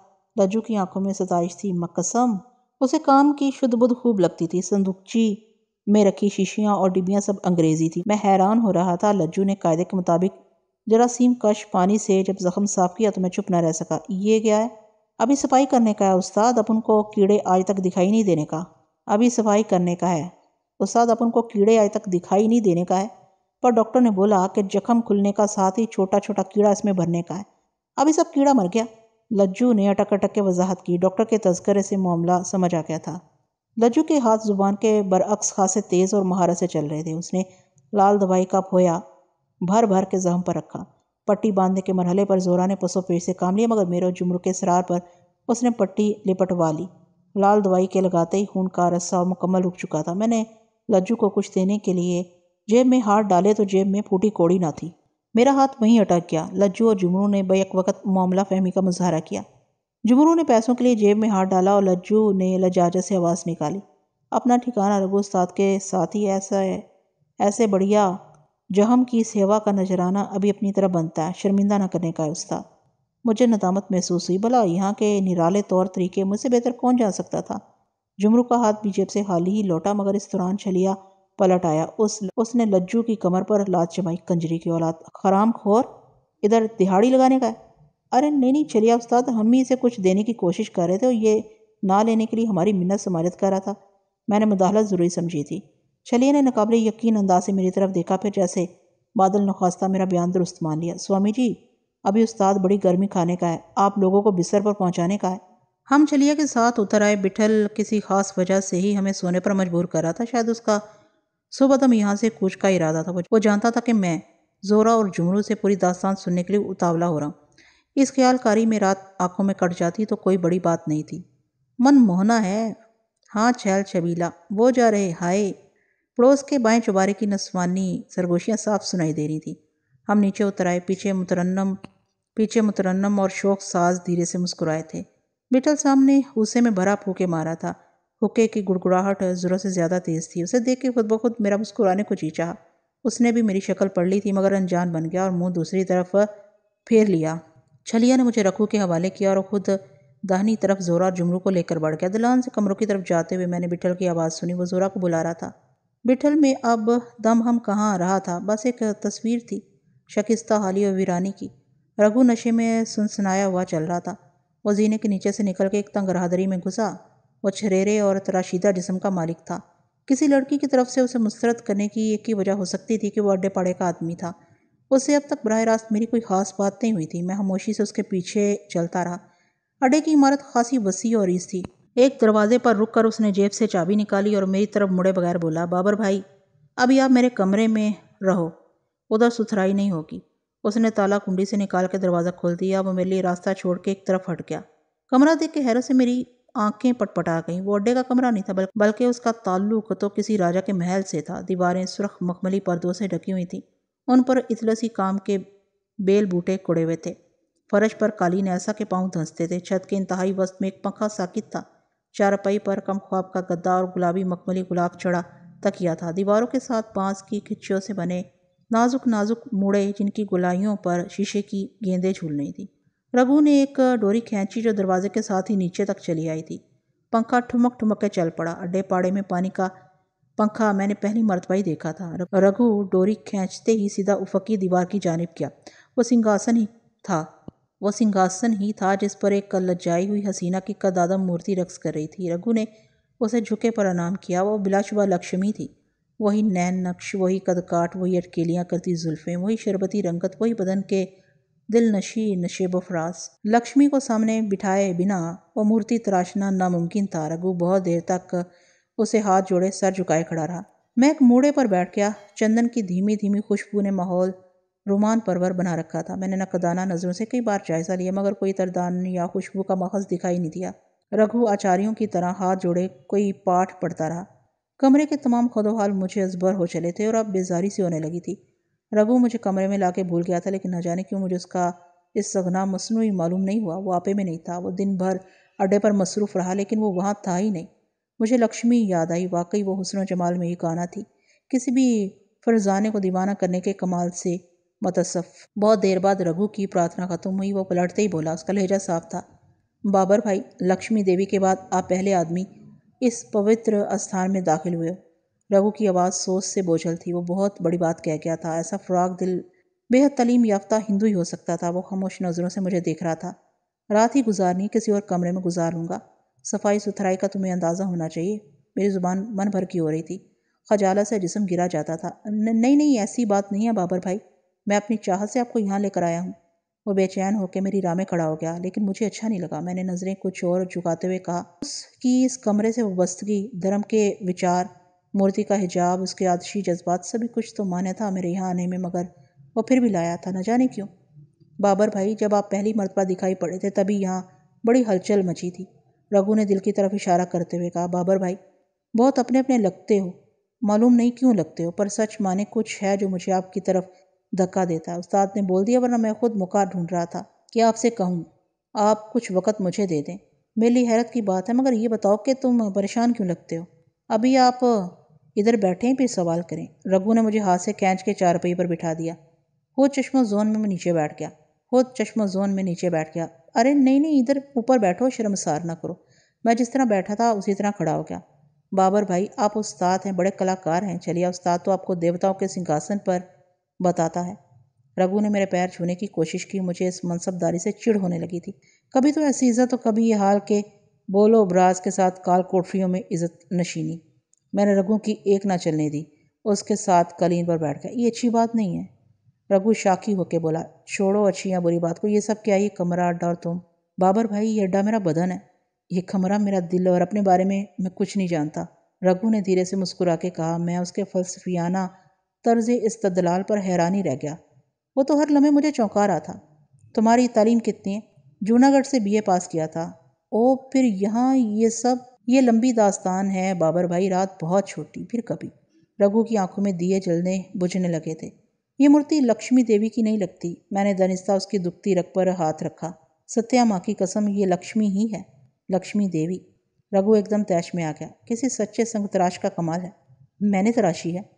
लज्जू की आंखों में सताइश थी मकसम उसे काम की शुद्ध बुद्ध खूब लगती थी संदूकची में रखी शीशियाँ और डिबियाँ सब अंग्रेजी थी मैं हैरान हो रहा था लज्जू ने कायदे के मुताबिक जरासीम कश पानी से जब जख्म साफ किया तो मैं चुप न रह सका ये क्या है अभी सफाई करने का है उस्ताद अपन को कीड़े आज तक दिखाई नहीं देने का अभी सफाई करने का है उस्ताद अपन को कीड़े आज तक दिखाई नहीं देने का है पर डॉक्टर ने बोला कि जख्म खुलने का साथ ही छोटा छोटा कीड़ा इसमें भरने का है अभी सब कीड़ा मर गया लज्जू ने अटक अटक के वजाहत की डॉक्टर के तस्करे से मामला समझ आ गया था लज्जू के हाथ जुबान के बरअक्स खासे तेज़ और महारत से चल रहे थे उसने लाल दवाई का पोया भर भर के जहम पर रखा पट्टी बांधने के मरहले पर जोरा ने पसों पेट से काम लिया मगर मेरे जुमर के सरार पर उसने पट्टी लिपटवा ली लाल दवाई के लगाते ही खून का रस्सा मुकम्मल रुक चुका था मैंने लज्जू को कुछ देने के लिए जेब में हाथ डाले तो जेब में फूटी कोड़ी ना थी मेरा हाथ वहीं अटक गया लज्जू और जुमरू ने बैक वक्त मामला फहमी का मुजहरा किया जुमरू ने पैसों के लिए जेब में हाथ डाला और लज्जू ने लजाजत से आवाज़ निकाली अपना ठिकाना रघु उस्ताद के साथ ही ऐसा है ऐसे बढ़िया जहम की सेवा का नजराना अभी अपनी तरह बनता है शर्मिंदा न करने का है उस्ताद मुझे नदामत महसूस हुई भला यहाँ के निराले तौर तरीके मुझसे बेहतर कौन जा सकता था जुमरू का हाथ भी जेब से हाल ही लौटा मगर इस दौरान छलिया पलट आया उस उसने लज्जू की कमर पर लात जमाई कंजरी की औलाद खराम खोर इधर दिहाड़ी लगाने का है अरे नहीं नहीं चलिए उस्ताद हम ही इसे कुछ देने की कोशिश कर रहे थे और ये ना लेने के लिए हमारी मिन्नत समाजत कर रहा था मैंने मुदाहलत ज़रूरी समझी थी चलिए ने नकाबले यकीन अंदाज से मेरी तरफ देखा फिर जैसे बादल नखास्ता मेरा बयान दुरुस्त मान लिया स्वामी जी अभी उस्ताद बड़ी गर्मी खाने का है आप लोगों को बिस्तर पर पहुंचाने का है हम चलिए के साथ उतर आए बिठल किसी खास वजह से ही हमें सोने पर मजबूर कर रहा था शायद उसका सुबह तम तो यहाँ से कूच का इरादा था वो जानता था कि मैं जोरा और जुमरू से पूरी दास्तान सुनने के लिए उतावला हो रहा हूँ इस ख्यालकारी में रात आंखों में कट जाती तो कोई बड़ी बात नहीं थी मन मोहना है हाँ छैल छबीला वो जा रहे हाय पड़ोस के बाएं चुबारे की नस्वानी सरगोशियाँ साफ सुनाई दे रही थी हम नीचे उतर आए पीछे मुतरन्नम पीछे मुतरन्नम और शोक साज धीरे से मुस्कुराए थे बिटल साहब ने गुस्से में भरा फूके मारा था हुक्के की गुड़गुड़ाहट ज़रूरत से ज़्यादा तेज़ थी उसे देख के खुद ब खुद मेरा मुस्कुराने को जी चाह उसने भी मेरी शक्ल पढ़ ली थी मगर अनजान बन गया और मुंह दूसरी तरफ फेर लिया छलिया ने मुझे रखू के हवाले किया और खुद दाहनी तरफ जोरा और जुमरू को लेकर बढ़ गया दलान से कमरों की तरफ जाते हुए मैंने बिठल की आवाज़ सुनी वो जोरा को बुला रहा था बिठल में अब दम हम कहाँ रहा था बस एक तस्वीर थी शकिस्ता हाली और वीरानी की रघु नशे में सुनसनाया हुआ चल रहा था वो जीने के नीचे से निकल के एक तंग रहादरी में घुसा वह छरेरे और तराशीदा जिसम का मालिक था किसी लड़की की तरफ से उसे मुस्तरद करने की एक ही वजह हो सकती थी कि वह अड्डे पाड़े का आदमी था उससे अब तक बरह रास्त मेरी कोई ख़ास बात नहीं हुई थी मैं खामोशी से उसके पीछे चलता रहा अड्डे की इमारत खासी वसी और ईज थी एक दरवाजे पर रुक कर उसने जेब से चाबी निकाली और मेरी तरफ मुड़े बगैर बोला बाबर भाई अभी आप मेरे कमरे में रहो उधर सुथराई नहीं होगी उसने ताला कुंडी से निकाल के दरवाज़ा खोल दिया वो मेरे लिए रास्ता छोड़ के एक तरफ हट गया कमरा देख के हैरत से मेरी आंखें पटपटा गईं वो अड्डे का कमरा नहीं था बल्कि उसका ताल्लुक तो किसी राजा के महल से था दीवारें सुरख मखमली पर्दों से ढकी हुई थीं उन पर इतलसी काम के बेल बूटे कुड़े हुए थे फर्श पर कालीन ऐसा के पाँव धंसते थे छत के इंतहाई वस्त में एक पंखा साकित था चारपाई पर कम ख्वाब का गद्दा और गुलाबी मखमली गुलाब चढ़ा तकिया था दीवारों के साथ बांस की खिचियों से बने नाजुक नाजुक मुड़े जिनकी गुलाइयों पर शीशे की गेंदें झूल रही थी रघु ने एक डोरी खींची जो दरवाजे के साथ ही नीचे तक चली आई थी पंखा ठुमक ठुमक के चल पड़ा अड्डे पाड़े में पानी का पंखा मैंने पहली मरतबाई देखा था रघु डोरी खींचते ही सीधा उफकी दीवार की जानब किया वो सिंहासन ही था वो सिंहासन ही था जिस पर एक लज्जाई हुई हसीना की कदादम मूर्ति रक्स कर रही थी रघु ने उसे झुके पर अनाम किया वो बिलाशुबा लक्ष्मी थी वही नैन नक्श वही कदकाट वही अटकेलियाँ करती जुल्फ़ें वही शरबती रंगत वही बदन के दिल नशी नशेब फराज लक्ष्मी को सामने बिठाए बिना वो मूर्ति तराशना नामुमकिन था रघु बहुत देर तक उसे हाथ जोड़े सर झुकाए खड़ा रहा मैं एक मोड़े पर बैठ गया चंदन की धीमी धीमी खुशबू ने माहौल रोमान परवर बना रखा था मैंने नकदाना नज़रों से कई बार जायजा लिया मगर कोई तरदान या खुशबू का मखज दिखाई नहीं दिया रघु आचार्यों की तरह हाथ जोड़े कोई पाठ पढ़ता रहा कमरे के तमाम खदोहाल मुझे अजबर हो चले थे और अब बेजारी सी होने लगी थी रघु मुझे कमरे में ला के भूल गया था लेकिन न जाने क्यों मुझे उसका इस सगना मसनू मालूम नहीं हुआ वो आपे में नहीं था वो दिन भर अड्डे पर मसरूफ़ रहा लेकिन वो वहाँ था ही नहीं मुझे लक्ष्मी याद आई वाकई वो हुसन जमाल में ही गाना थी किसी भी फरजाने को दीवाना करने के कमाल से मतसफ़ बहुत देर बाद रघु की प्रार्थना ख़त्म हुई वो पलटते ही बोला उसका लहजा साफ था बाबर भाई लक्ष्मी देवी के बाद आप पहले आदमी इस पवित्र स्थान में दाखिल हुए रघु की आवाज़ सोच से बोझल थी वो बहुत बड़ी बात कह गया था ऐसा फ़्राक दिल बेहद तलीम याफ्ता हिंदू ही हो सकता था वो खामोश नज़रों से मुझे देख रहा था रात ही गुजारनी किसी और कमरे में गुजारूंगा सफाई सुथराई का तुम्हें अंदाज़ा होना चाहिए मेरी ज़ुबान मन भर की हो रही थी खजाला से जिसम गिरा जाता था नहीं नहीं ऐसी बात नहीं है बाबर भाई मैं अपनी चाहत से आपको यहाँ लेकर आया हूँ वो बेचैन होकर मेरी राह में खड़ा हो गया लेकिन मुझे अच्छा नहीं लगा मैंने नज़रें कुछ और झुकाते हुए कहा उसकी इस कमरे से वस्तगी धर्म के विचार मूर्ति का हिजाब उसके आदशी जज्बात सभी कुछ तो माने था मेरे यहाँ आने में मगर वह फिर भी लाया था न जाने क्यों बाबर भाई जब आप पहली मरतबा दिखाई पड़े थे तभी यहाँ बड़ी हलचल मची थी रघु ने दिल की तरफ इशारा करते हुए कहा बाबर भाई बहुत अपने अपने लगते हो मालूम नहीं क्यों लगते हो पर सच माने कुछ है जो मुझे आपकी तरफ धक्का देता है उस्ताद ने बोल दिया वरना मैं खुद मुकार ढूंढ रहा था कि आपसे कहूँ आप कुछ वक़्त मुझे दे दें मेरे लिए हैरत की बात है मगर ये बताओ कि तुम परेशान क्यों लगते हो अभी आप इधर बैठे फिर सवाल करें रघु ने मुझे हाथ से खींच के चारपाई पर बिठा दिया हो चश्मा जोन में मैं नीचे बैठ गया हो चश्मा जोन में नीचे बैठ गया अरे नहीं नहीं इधर ऊपर बैठो शर्मसार ना करो मैं जिस तरह बैठा था उसी तरह खड़ा हो गया बाबर भाई आप उस्ताद हैं बड़े कलाकार हैं चलिए उस्ताद तो आपको देवताओं के सिंहासन पर बताता है रघु ने मेरे पैर छूने की कोशिश की मुझे इस मनसबदारी से चिड़ होने लगी थी कभी तो ऐसी इज्जत तो कभी ये हाल के बोलो ब्राज के साथ काल कोठरियों में इज्जत नशीनी मैंने रघु की एक ना चलने दी और उसके साथ कलीन पर बैठ गया ये अच्छी बात नहीं है रघु शाकी होकर बोला छोड़ो अच्छी या बुरी बात को ये सब क्या ये कमरा अड्डा और तुम बाबर भाई ये अड्डा मेरा बदन है ये कमरा मेरा दिल और अपने बारे में मैं कुछ नहीं जानता रघु ने धीरे से मुस्कुरा के कहा मैं उसके फलसफियाना तर्ज इस्तदलाल पर हैरानी रह गया वो तो हर लम्हे मुझे चौंका रहा था तुम्हारी तालीम कितनी है जूनागढ़ से बीए पास किया था ओ फिर यहाँ ये सब ये लंबी दास्तान है बाबर भाई रात बहुत छोटी फिर कभी रघु की आंखों में दिए जलने बुझने लगे थे ये मूर्ति लक्ष्मी देवी की नहीं लगती मैंने दनिस्ता उसकी दुखती रख पर हाथ रखा सत्या माँ की कसम ये लक्ष्मी ही है लक्ष्मी देवी रघु एकदम तैश में आ गया किसी सच्चे संग तराश का कमाल है मैंने तराशी तो है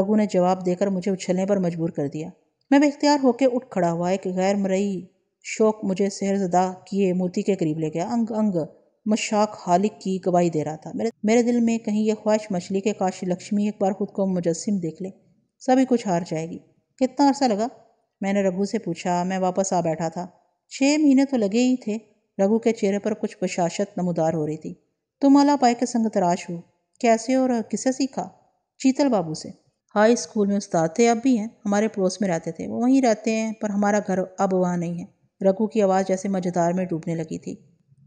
रघु ने जवाब देकर मुझे उछलने पर मजबूर कर दिया मैं बेख्तियार होकर उठ खड़ा हुआ एक गैर मरई शौक मुझे सहरजदा किए मूर्ति के करीब ले गया अंग अंग मशाक खालिक की गवाही दे रहा था मेरे मेरे दिल में कहीं यह ख्वाहिश मछली के काश लक्ष्मी एक बार खुद को मुजस्म देख ले सभी कुछ हार जाएगी कितना अरसा लगा मैंने रघु से पूछा मैं वापस आ बैठा था छः महीने तो लगे ही थे रघु के चेहरे पर कुछ बशाशत नमदार हो रही थी तुम आला पाए के संग तराश हो कैसे और किसे सीखा चीतल बाबू से हाई स्कूल में उस्ताद थे अब भी हैं हमारे पड़ोस में रहते थे वो वहीं रहते हैं पर हमारा घर अब वहाँ नहीं है रघु की आवाज़ जैसे मझेदार में डूबने लगी थी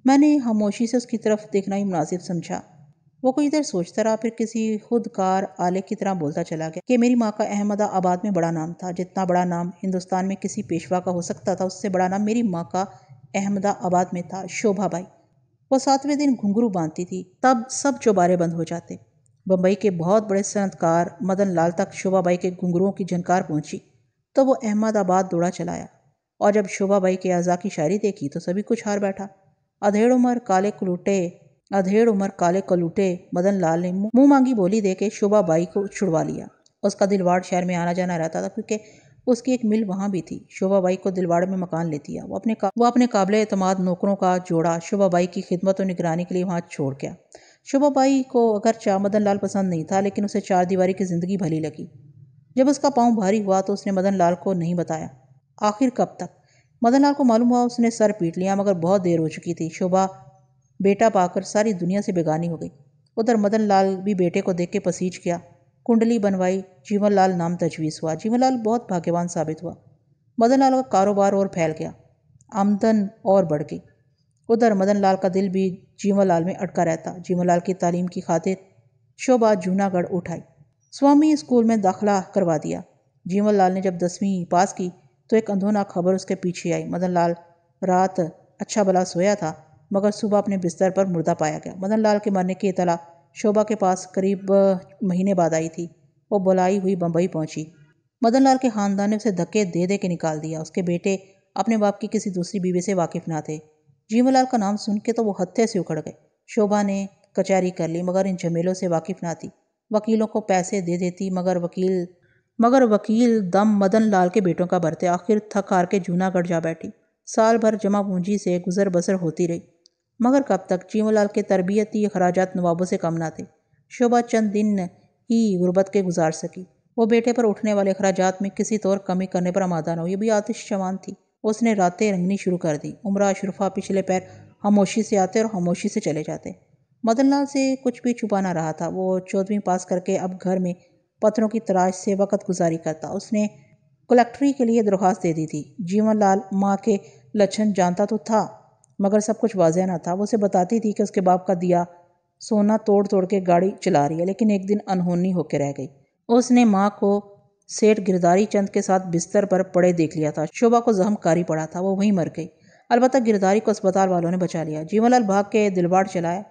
मैंने खामोशी से उसकी तरफ देखना ही मुनासिब समझा वो कोई इधर सोचता रहा फिर किसी खुदकार आले की तरह बोलता चला गया कि मेरी माँ का अहमदाबाद में बड़ा नाम था जितना बड़ा नाम हिंदुस्तान में किसी पेशवा का हो सकता था उससे बड़ा नाम मेरी माँ का अहमदाबाद में था शोभा बाई वो सातवें दिन घुंघरू बांधती थी तब सब चौबारे बंद हो जाते बम्बई के बहुत बड़े सनतकार मदन लाल तक शोभा बाई के घुंघरुओं की झनकार पहुंची तो वो अहमदाबाद दौड़ा चलाया और जब शोभा बाई के अज़ा की शायरी देखी तो सभी कुछ हार बैठा अधेड़ उमर काले कलूटे अधेड़ उमर काले कलूटे मदन लाल ने मुंह मांगी बोली दे के शोभा बाई को छुड़वा लिया उसका दिलवाड़ शहर में आना जाना रहता था क्योंकि उसकी एक मिल वहाँ भी थी शोभाबाई को दिलवाड़ में मकान ले दिया वो अपने का, वो अपने काबिल अतमाद नौकरों का जोड़ा शोभा बाई की खिदमत और निगरानी के लिए वहाँ छोड़ गया शोभा बाई को अगर चा मदन लाल पसंद नहीं था लेकिन उसे चार दीवारी की ज़िंदगी भली लगी जब उसका पाँव भारी हुआ तो उसने मदन लाल को नहीं बताया आखिर कब तक मदनलाल को मालूम हुआ उसने सर पीट लिया मगर बहुत देर हो चुकी थी शोभा बेटा पाकर सारी दुनिया से बेगानी हो गई उधर मदन लाल भी बेटे को देख के पसीज किया कुंडली बनवाई जीवन लाल नाम तजवीज़ हुआ जीवन लाल बहुत भाग्यवान साबित हुआ मदन लाल का कारोबार और फैल गया आमदन और बढ़ गई उधर मदन लाल का दिल भी जीवन लाल में अटका रहता जीवन लाल की तालीम की खातिर शोभा जूनागढ़ उठाई स्वामी स्कूल में दाखिला करवा दिया जीवन लाल ने जब दसवीं पास की तो एक अंधोना खबर उसके पीछे आई मदन लाल रात अच्छा भला सोया था मगर सुबह अपने बिस्तर पर मुर्दा पाया गया मदन लाल के मरने की इतला शोभा के पास करीब महीने बाद आई थी वो बुलाई हुई बम्बई पहुंची मदन लाल के खानदान ने उसे धक्के दे दे के निकाल दिया उसके बेटे अपने बाप की किसी दूसरी बीवी से वाकिफ ना थे लाल का नाम सुन के तो वो हत्थे से उखड़ गए शोभा ने कचहरी कर ली मगर इन झमेलों से वाकिफ ना थी वकीलों को पैसे दे देती मगर वकील मगर वकील दम मदन लाल के बेटों का भरते आखिर थक हार के जूनागढ़ जा बैठी साल भर जमा पूंजी से गुजर बसर होती रही मगर कब तक चीमोलाल के तरबियती अखराज नवाबों से कम ना थे शोभा चंद दिन ही गुर्बत के गुजार सकी वो बेटे पर उठने वाले अखराज में किसी तौर तो कमी करने पर आमादा न हो ये भी आतिश जवान थी उसने रातें रंगनी शुरू कर दी उम्र अशरफा पिछले पैर खामोशी से आते और खामोशी से चले जाते मदन लाल से कुछ भी छुपा ना रहा था वो चौदहवीं पास करके अब घर में पत्थरों की तराश से वक़्त गुजारी करता उसने कलेक्टरी के लिए दरख्वास्त दे दी थी जीवन लाल माँ के लक्षण जानता तो था मगर सब कुछ वाजह ना था वो उसे बताती थी कि उसके बाप का दिया सोना तोड़ तोड़ के गाड़ी चला रही है लेकिन एक दिन अनहोनी होकर रह गई उसने माँ को सेठ गिरदारी चंद के साथ बिस्तर पर पड़े देख लिया था शोभा को जहम कारी पड़ा था वो वहीं मर गई अलबत्त गिरदारी को अस्पताल वालों ने बचा लिया जीवनलाल भाग के दिलवाड़ चलाया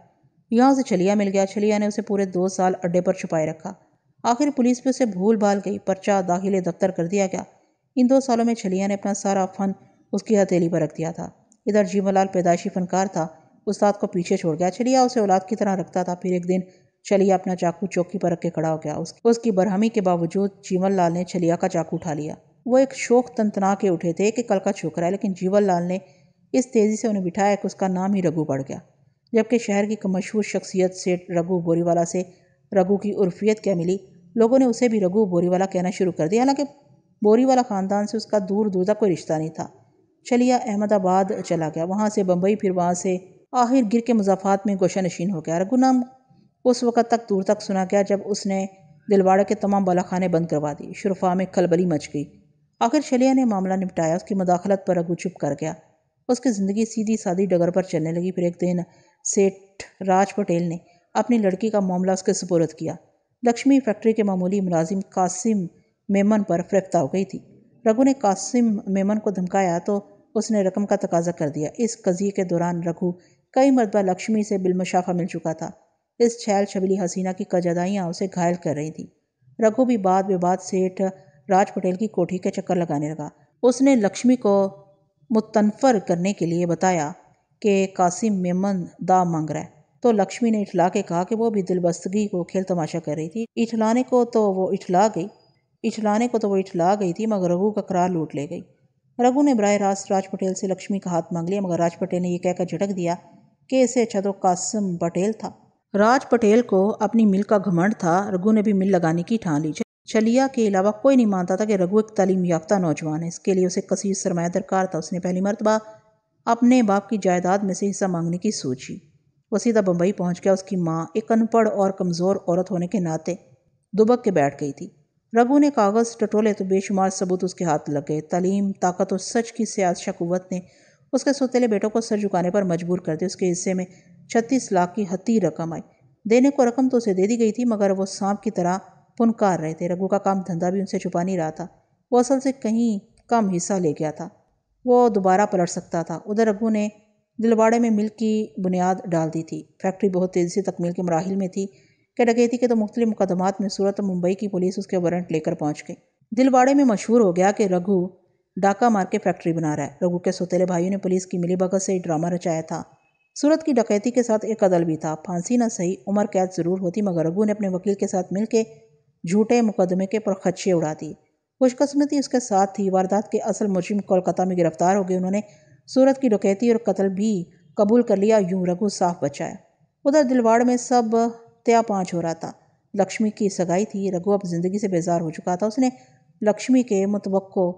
यहाँ उसे छलिया मिल गया छलिया ने उसे पूरे दो साल अड्डे पर छुपाए रखा आखिर पुलिस भी उसे भूल भाल गई पर्चा दाखिले दफ्तर कर दिया गया इन दो सालों में छलिया ने अपना सारा फन उसकी हथेली पर रख दिया था इधर जीवालाल पैदाइशी फनकार था उस्ताद को पीछे छोड़ गया छलिया उसे औलाद की तरह रखता था फिर एक दिन छलिया अपना चाकू चौकी पर रख के खड़ा हो गया उसकी, उसकी बरहमी के बावजूद जीवन लाल ने छलिया का चाकू उठा लिया वो एक शोक तंतना के उठे थे कि कल का छोकरा है लेकिन जीवन लाल ने इस तेज़ी से उन्हें बिठाया कि उसका नाम ही रघु पड़ गया जबकि शहर की मशहूर शख्सियत से रघु बोरीवाला से रघु की उर्फियत क्या मिली लोगों ने उसे भी रघु बोरीवाला कहना शुरू कर दिया हालांकि बोरीवाला ख़ानदान से उसका दूर दूर तक कोई रिश्ता नहीं था शलिया अहमदाबाद चला गया वहाँ से बम्बई फिर वहाँ से आखिर गिर के मुजाफात में गोशा नशीन हो गया रघु नाम उस वक़्त तक दूर तक सुना गया जब उसने दिलवाड़ा के तमाम बलाखाने बंद करवा दिए शुरफा में खलबली मच गई आखिर शलिया ने मामला निपटाया उसकी मुदाखलत पर रघु चुप कर गया उसकी ज़िंदगी सीधी सादी डगर पर चलने लगी फिर एक दिन सेठ राज पटेल ने अपनी लड़की का मामला उसके सुपुरद किया लक्ष्मी फैक्ट्री के मामूली मुलाजिम कासिम मेमन पर फरफ्ता हो गई थी रघु ने कासिम मेमन को धमकाया तो उसने रकम का तकाजा कर दिया इस कजिए के दौरान रघु कई मरतबा लक्ष्मी से बिलमशाफा मिल चुका था इस छैल छबली हसीना की कजदाइयाँ उसे घायल कर रही थी रघु भी बाद विवाद सेठ राज पटेल की कोठी के चक्कर लगाने लगा उसने लक्ष्मी को मुतनफर करने के लिए बताया कि कासिम मेमन दा मांग रहा है तो लक्ष्मी ने इठला के कहा कि वो भी दिलबस्तगी को खेल तमाशा कर रही थी इठलाने को तो वो इठला गई इठलाने को तो वो इठला गई थी मगर रघु का करार लूट ले गई रघु ने बर रास्त राज पटेल से लक्ष्मी का हाथ मांग लिया मगर राज पटेल ने यह कहकर झटक दिया कि इसे अच्छा तो कासिम पटेल था राज पटेल को अपनी मिल का घमंड था रघु ने भी मिल लगाने की ठान ली चलिया के अलावा कोई नहीं मानता था कि रघु एक तालीम याफ्ता नौजवान है इसके लिए उसे कसीर सरमाया दरकार था उसने पहली मरतबा अपने बाप की जायदाद में से हिस्सा मांगने की सोची वह सीधा बम्बई पहुंच गया उसकी माँ एक अनपढ़ और कमज़ोर औरत होने के नाते दुबक के बैठ गई थी रघु ने कागज़ टटोले तो बेशुमार सबूत उसके हाथ लग गए तलीम ताकत और सच की सियासत शकूवत ने उसके सोतेले बेटों को सर झुकाने पर मजबूर कर दिया उसके हिस्से में छत्तीस लाख की हती रकम आई देने को रकम तो उसे दे दी गई थी मगर वो सांप की तरह पुनकार रहे थे रघु का काम धंधा भी उनसे छुपा नहीं रहा था वो असल से कहीं कम हिस्सा ले गया था वो दोबारा पलट सकता था उधर रघु ने दिलवाड़े में मिल की बुनियाद डाल दी थी फैक्ट्री बहुत तेज़ी से तकमील के मराहल में थी कि डकैती के तो मुख्तलि मुकदमात में सूरत मुंबई की पुलिस उसके वारंट लेकर पहुंच गई दिलवाड़े में मशहूर हो गया कि रघु डाका मार के फैक्ट्री बना रहा है रघु के सोतेले भाइयों ने पुलिस की मिली से ड्रामा रचाया था सूरत की डकैती के साथ एक अदल भी था फांसी न सही उम्र कैद ज़रूर होती मगर रघु ने अपने वकील के साथ मिलकर झूठे मुकदमे के पर उड़ा दिए खुशकस्मती उसके साथ थी वारदात के असल मुजरिम कोलकाता में गिरफ्तार हो गए उन्होंने सूरत की डकैती और कत्ल भी कबूल कर लिया यूं रघु साफ बचाया उधर दिलवाड़ में सब त्या पाँच हो रहा था लक्ष्मी की सगाई थी रघु अब ज़िंदगी से बेजार हो चुका था उसने लक्ष्मी के मुतवक्को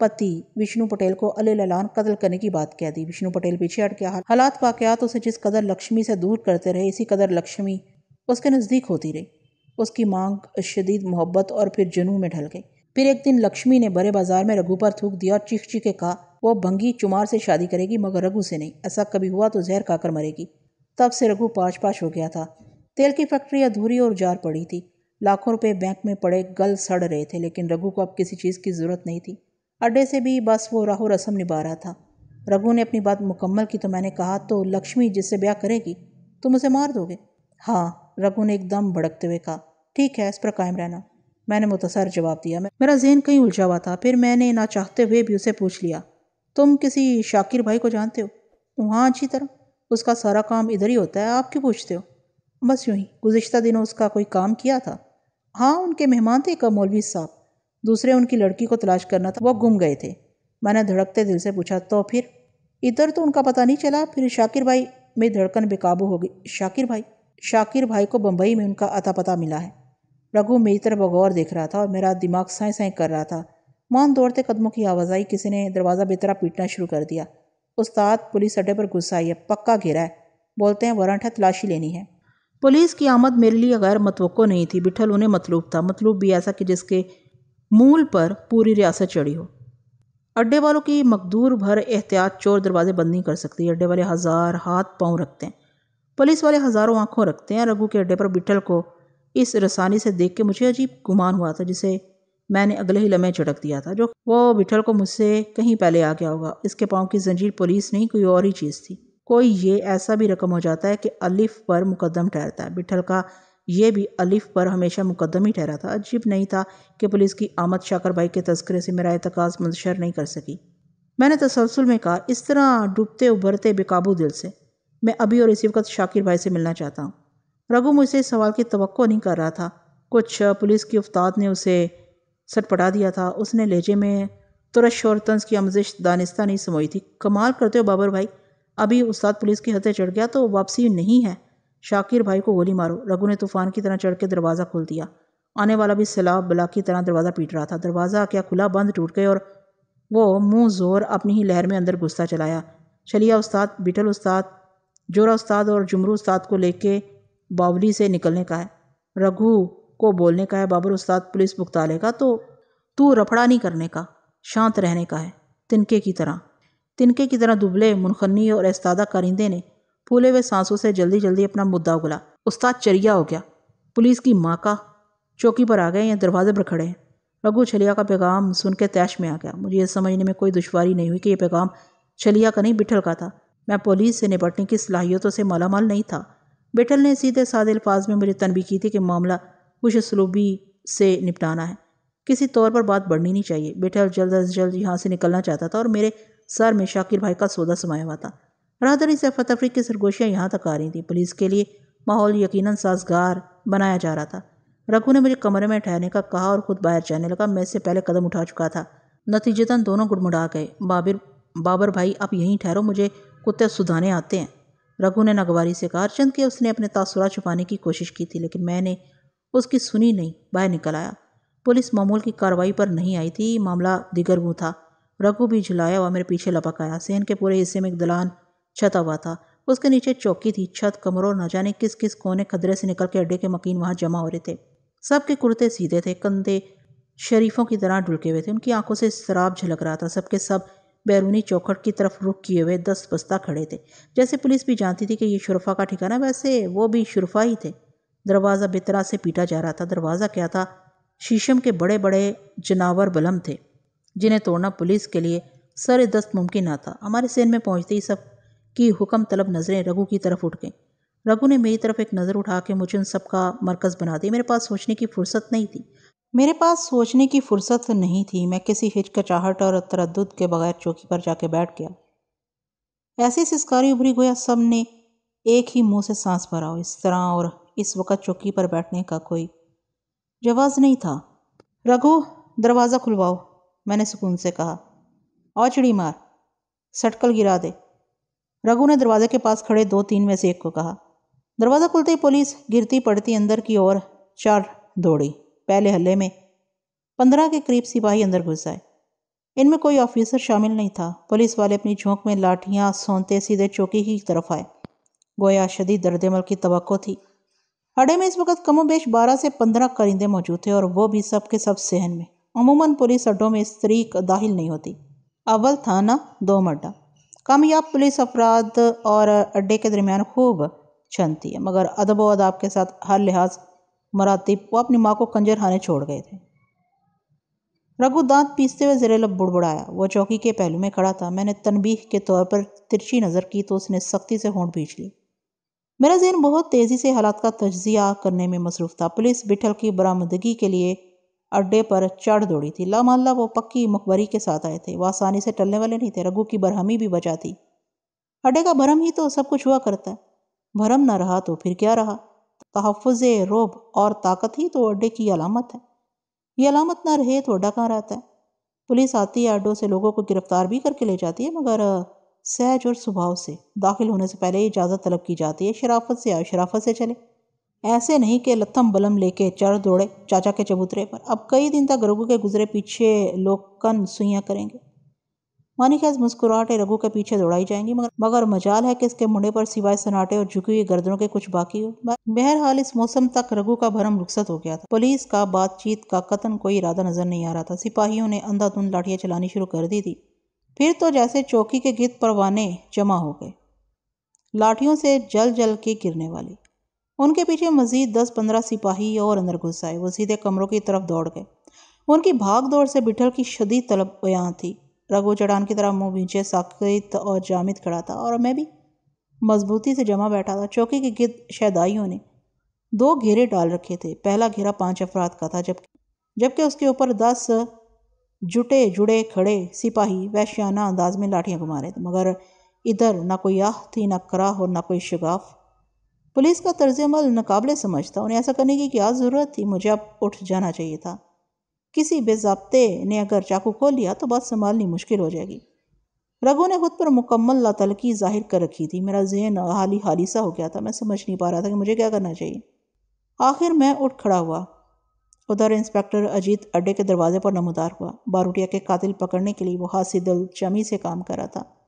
पति विष्णु पटेल को अले ललान कत्ल करने की बात कह दी विष्णु पटेल पीछे हट गया हालात वाकयात उसे जिस कदर लक्ष्मी से दूर करते रहे इसी कदर लक्ष्मी उसके नज़दीक होती रही उसकी मांग शदीद मोहब्बत और फिर जुनू में ढल गई फिर एक दिन लक्ष्मी ने बड़े बाजार में रघु पर थूक दिया और चीख चीखे कहा वो भंगी चुमार से शादी करेगी मगर रघु से नहीं ऐसा कभी हुआ तो जहर खाकर मरेगी तब से रघु पाश पाश हो गया था तेल की फैक्ट्री अधूरी और जार पड़ी थी लाखों रुपए बैंक में पड़े गल सड़ रहे थे लेकिन रघु को अब किसी चीज़ की ज़रूरत नहीं थी अड्डे से भी बस वो राहो रसम निभा रहा था रघु ने अपनी बात मुकम्मल की तो मैंने कहा तो लक्ष्मी जिससे ब्याह करेगी तुम उसे मार दोगे हाँ रघु ने एकदम भड़कते हुए कहा ठीक है इस पर कायम रहना मैंने मुतसर जवाब दिया मेरा जहन कहीं उलझा हुआ था फिर मैंने ना चाहते हुए भी उसे पूछ लिया तुम किसी शाकिर भाई को जानते हो वहाँ अच्छी तरह उसका सारा काम इधर ही होता है आप क्यों पूछते हो बस यूँ ही गुज्त दिनों उसका कोई काम किया था हाँ उनके मेहमान थे एक मौलवी साहब दूसरे उनकी लड़की को तलाश करना था वो गुम गए थे मैंने धड़कते दिल से पूछा तो फिर इधर तो उनका पता नहीं चला फिर शाकिर भाई मेरी धड़कन बेकाबू हो गई शाकिर भाई शाकिर भाई को बम्बई में उनका अता पता मिला है रघु मेरी तरफ बगौर देख रहा था और मेरा दिमाग साए साई कर रहा था मान दौड़ते कदमों की आवाज़ आई किसी ने दरवाज़ा बेतरा पीटना शुरू कर दिया उस्ताद पुलिस अड्डे पर गुस्सा आई है पक्का घेरा है बोलते हैं वारंट है तलाशी लेनी है पुलिस की आमद मेरे लिए गैर मतवक़ो नहीं थी बिठल उन्हें मतलूब था मतलूब भी ऐसा कि जिसके मूल पर पूरी रियासत चढ़ी हो अड्डे वालों की मकदूर भर एहतियात चोर दरवाजे बंद नहीं कर सकती अड्डे वाले हज़ार हाथ पाँव रखते हैं पुलिस वाले हज़ारों आंखों रखते हैं रघु के अड्डे पर बिठल को इस रसानी से देख के मुझे अजीब गुमान हुआ था जिसे मैंने अगले ही लम्हे झटक दिया था जो वो विठल को मुझसे कहीं पहले आ गया होगा इसके पाँव की जंजीर पुलिस नहीं कोई और ही चीज़ थी कोई ये ऐसा भी रकम हो जाता है कि अलिफ पर मुकदम ठहरता है बिठल का ये भी अलिफ पर हमेशा मुकदम ही ठहरा था अजीब नहीं था कि पुलिस की आमद शाकर भाई के तस्करे से मेरा एतकाज़ मंशर नहीं कर सकी मैंने तसलसल में कहा इस तरह डूबते उभरते बेकाबू दिल से मैं अभी और इसी वक्त शाकिर भाई से मिलना चाहता हूँ रघु मुझसे इस सवाल की तो नहीं कर रहा था कुछ पुलिस की उफ्ताद ने उसे सटपटा दिया था उसने लहजे में तुरश और तंज की आमजिश दानिस्ता नहीं समोई थी कमाल करते हो बाबर भाई अभी उस्ताद पुलिस के हथे चढ़ गया तो वापसी नहीं है शाकिर भाई को गोली मारो रघु ने तूफान की तरह चढ़ के दरवाज़ा खोल दिया आने वाला भी सैलाब बला की तरह दरवाज़ा पीट रहा था दरवाज़ा क्या खुला बंद टूट गए और वो मुंह जोर अपनी ही लहर में अंदर घुसता चलाया चलिया उस्ताद बिठल उस्ताद जोरा उस्ताद और जुमरू उस्ताद को लेके बावली से निकलने का है रघु को बोलने का है बाबर उस्ताद पुलिस मुख्तार का तो तू रफड़ा नहीं करने का शांत रहने का है तिनके की तरह तिनके की तरह दुबले मुनखनी और इस्तादा कारिंदे ने फूले हुए सांसों से जल्दी जल्दी अपना मुद्दा उगला उस्ताद चरिया हो गया पुलिस की माँ का चौकी पर आ गए या दरवाजे पर खड़े हैं रघु छलिया का पैगाम सुन के तैश में आ गया मुझे यह समझने में कोई दुश्वारी नहीं हुई कि यह पैगाम छलिया का नहीं बिठल का था मैं पुलिस से निपटने की सलाहियतों से मालामाल नहीं था बेटल ने सीधे सादे अल्फाज में मुझे तनबी की थी कि मामला कुछ उसलूबी से निपटाना है किसी तौर पर बात बढ़नी नहीं चाहिए बेटल जल्द अज जल्द यहाँ से निकलना चाहता था और मेरे सर में शाकिर भाई का सौदा समाया हुआ था रहादरी से फतफरी की सरगोशियाँ यहाँ तक आ रही थी पुलिस के लिए माहौल यकीन साजगार बनाया जा रहा था रघु ने मुझे कमरे में ठहरने का कहा और खुद बाहर जाने लगा मैं इससे पहले कदम उठा चुका था नतीजतन दोनों गुड़मुड़ा गए बाबिर बाबर भाई आप यहीं ठहरो मुझे कुत्ते सुधाने आते हैं रघु ने नगवारी से कहा अर्चंद के उसने अपने तासुरा छुपाने की कोशिश की थी लेकिन मैंने उसकी सुनी नहीं बाहर निकल आया पुलिस मामूल की कार्रवाई पर नहीं आई थी मामला दिगर वो था रघु भी झुलाया हुआ मेरे पीछे लपक आया सेन के पूरे हिस्से में एक दलान छता हुआ था उसके नीचे चौकी थी छत कमरों और न जाने किस किस कोने खदरे से निकल के अड्डे के मकीन वहाँ जमा हो रहे थे सबके कुर्ते सीधे थे कंधे शरीफों की तरह ढुलके हुए थे उनकी आंखों से शराब झलक रहा था सबके सब बैरूनी चौखट की तरफ रुख किए हुए दस बस्ता खड़े थे जैसे पुलिस भी जानती थी कि ये शुरफा का ठिकाना वैसे वो भी शुरफा ही थे दरवाज़ा बेतरा से पीटा जा रहा था दरवाज़ा क्या था शीशम के बड़े बड़े जनावर बलम थे जिन्हें तोड़ना पुलिस के लिए सर दस्त मुमकिन ना था हमारे सेन में पहुँचते ही सब की हुक्म तलब नज़रें रघु की तरफ उठ गईं रघु ने मेरी तरफ एक नज़र उठा के मुझे उन सब का मरकज़ बना दिया मेरे पास सोचने की फुर्सत नहीं थी मेरे पास सोचने की फुर्सत नहीं थी मैं किसी हिचकचाहट और तरद के बगैर चौकी पर जाके बैठ गया ऐसी सिस्कारी उभरी गोया सब ने एक ही मुंह से सांस भरा इस तरह और इस वक्त चौकी पर बैठने का कोई जवाब नहीं था रघु दरवाज़ा खुलवाओ मैंने सुकून से कहा और चिड़ी मार सटकल गिरा दे रघु ने दरवाजे के पास खड़े दो तीन में से एक को कहा दरवाज़ा खुलते ही पुलिस गिरती पड़ती अंदर की ओर चार दौड़ी पहले हल्ले में पंद्रह के करीब सिपाही अंदर घुस आए इनमें कोई ऑफिसर शामिल नहीं था पुलिस वाले अपनी झोंक में लाठियां सोनते सीधे चौकी की तरफ आए गोया शदी दर्दमल की तो थी अड्डे में इस वक्त कमो बेश बारह से पंद्रह करिंदे मौजूद थे और वो भी सब के सब सहन में अमूमन पुलिस अड्डों में स्त्री दाखिल नहीं होती अव्वल थाना दो मड्डा कामयाब पुलिस अफराद और अड्डे के दरमियान खूब छनती है मगर अदब व अदाब के साथ हर लिहाज मराती वो अपनी माँ को कंजर खाने छोड़ गए थे रघु दांत पीसते हुए जरेलब बुड़बुड़ाया वो चौकी के पहलू में खड़ा था मैंने तनबीह के तौर पर तिरछी नज़र की तो उसने सख्ती से होंठ बीच ली मेरा जहन बहुत तेज़ी से हालात का तजिया करने में मसरूफ था पुलिस बिठल की बरामदगी के लिए अड्डे पर चढ़ दौड़ी थी लामाला वो पक्की मुखबरी के साथ आए थे वह आसानी से टलने वाले नहीं थे रघु की बरहमी भी बचा थी अड्डे का भरम ही तो सब कुछ हुआ करता है भरम ना रहा तो फिर क्या रहा तहफ़ रोब और ताकत ही तो अड्डे की अलामत है ये अलामत ना रहे तो अड्डा कहाँ रहता है पुलिस आती है अड्डों से लोगों को गिरफ्तार भी करके ले जाती है मगर सहज और स्वभाव से दाखिल होने से पहले इजाज़त तलब की जाती है शराफत से आए शराफत से चले ऐसे नहीं कि लत्थम बलम लेके चढ़ दौड़े चाचा के चबूतरे पर अब कई दिन तक रघु के गुजरे पीछे लोग कन सुइयाँ करेंगे माने क्या मुस्कुराहटे रघु के पीछे दौड़ाई जाएंगी मगर मगर मजाल है कि इसके मुंडे पर सिवाय सनाटे और झुकी हुई गर्दनों के कुछ बाकी हो बहरहाल इस मौसम तक रघु का भरम रुखसत हो गया था पुलिस का बातचीत का कतन कोई इरादा नजर नहीं आ रहा था सिपाहियों ने अंधाधुंध लाठियां चलानी शुरू कर दी थी फिर तो जैसे चौकी के गिद परवाने जमा हो गए लाठियों से जल जल के गिरने वाली उनके पीछे मजीद दस पंद्रह सिपाही और अंदर घुस आए वो सीधे कमरों की तरफ दौड़ गए उनकी भाग दौड़ से बिठल की शदी तलब बयां थी रघु चढ़ान की तरह मुंह बींचे साकित और जामिद खड़ा था और मैं भी मजबूती से जमा बैठा था चौकी के गिद शहदाइयों ने दो घेरे डाल रखे थे पहला घेरा पांच अफराद का था जबकि जबकि उसके ऊपर दस जुटे जुड़े खड़े सिपाही वैश्याना अंदाज में लाठियां घुमा रहे थे मगर इधर ना कोई आह थी ना कराह और ना कोई शगाफ पुलिस का तर्ज अमल नाकबले समझता उन्हें ऐसा करने की क्या ज़रूरत थी मुझे अब उठ जाना चाहिए था किसी बेजाबते ने अगर चाकू खोल लिया तो बात संभालनी मुश्किल हो जाएगी रघु ने खुद पर मुकम्मल लातलकी जाहिर कर रखी थी मेरा जहन हाली हाली सा हो गया था मैं समझ नहीं पा रहा था कि मुझे क्या करना चाहिए आखिर मैं उठ खड़ा हुआ उधर इंस्पेक्टर अजीत अड्डे के दरवाजे पर नमदार हुआ बारूटिया के कातिल पकड़ने के लिए वो हाथ से चमी से काम कर रहा था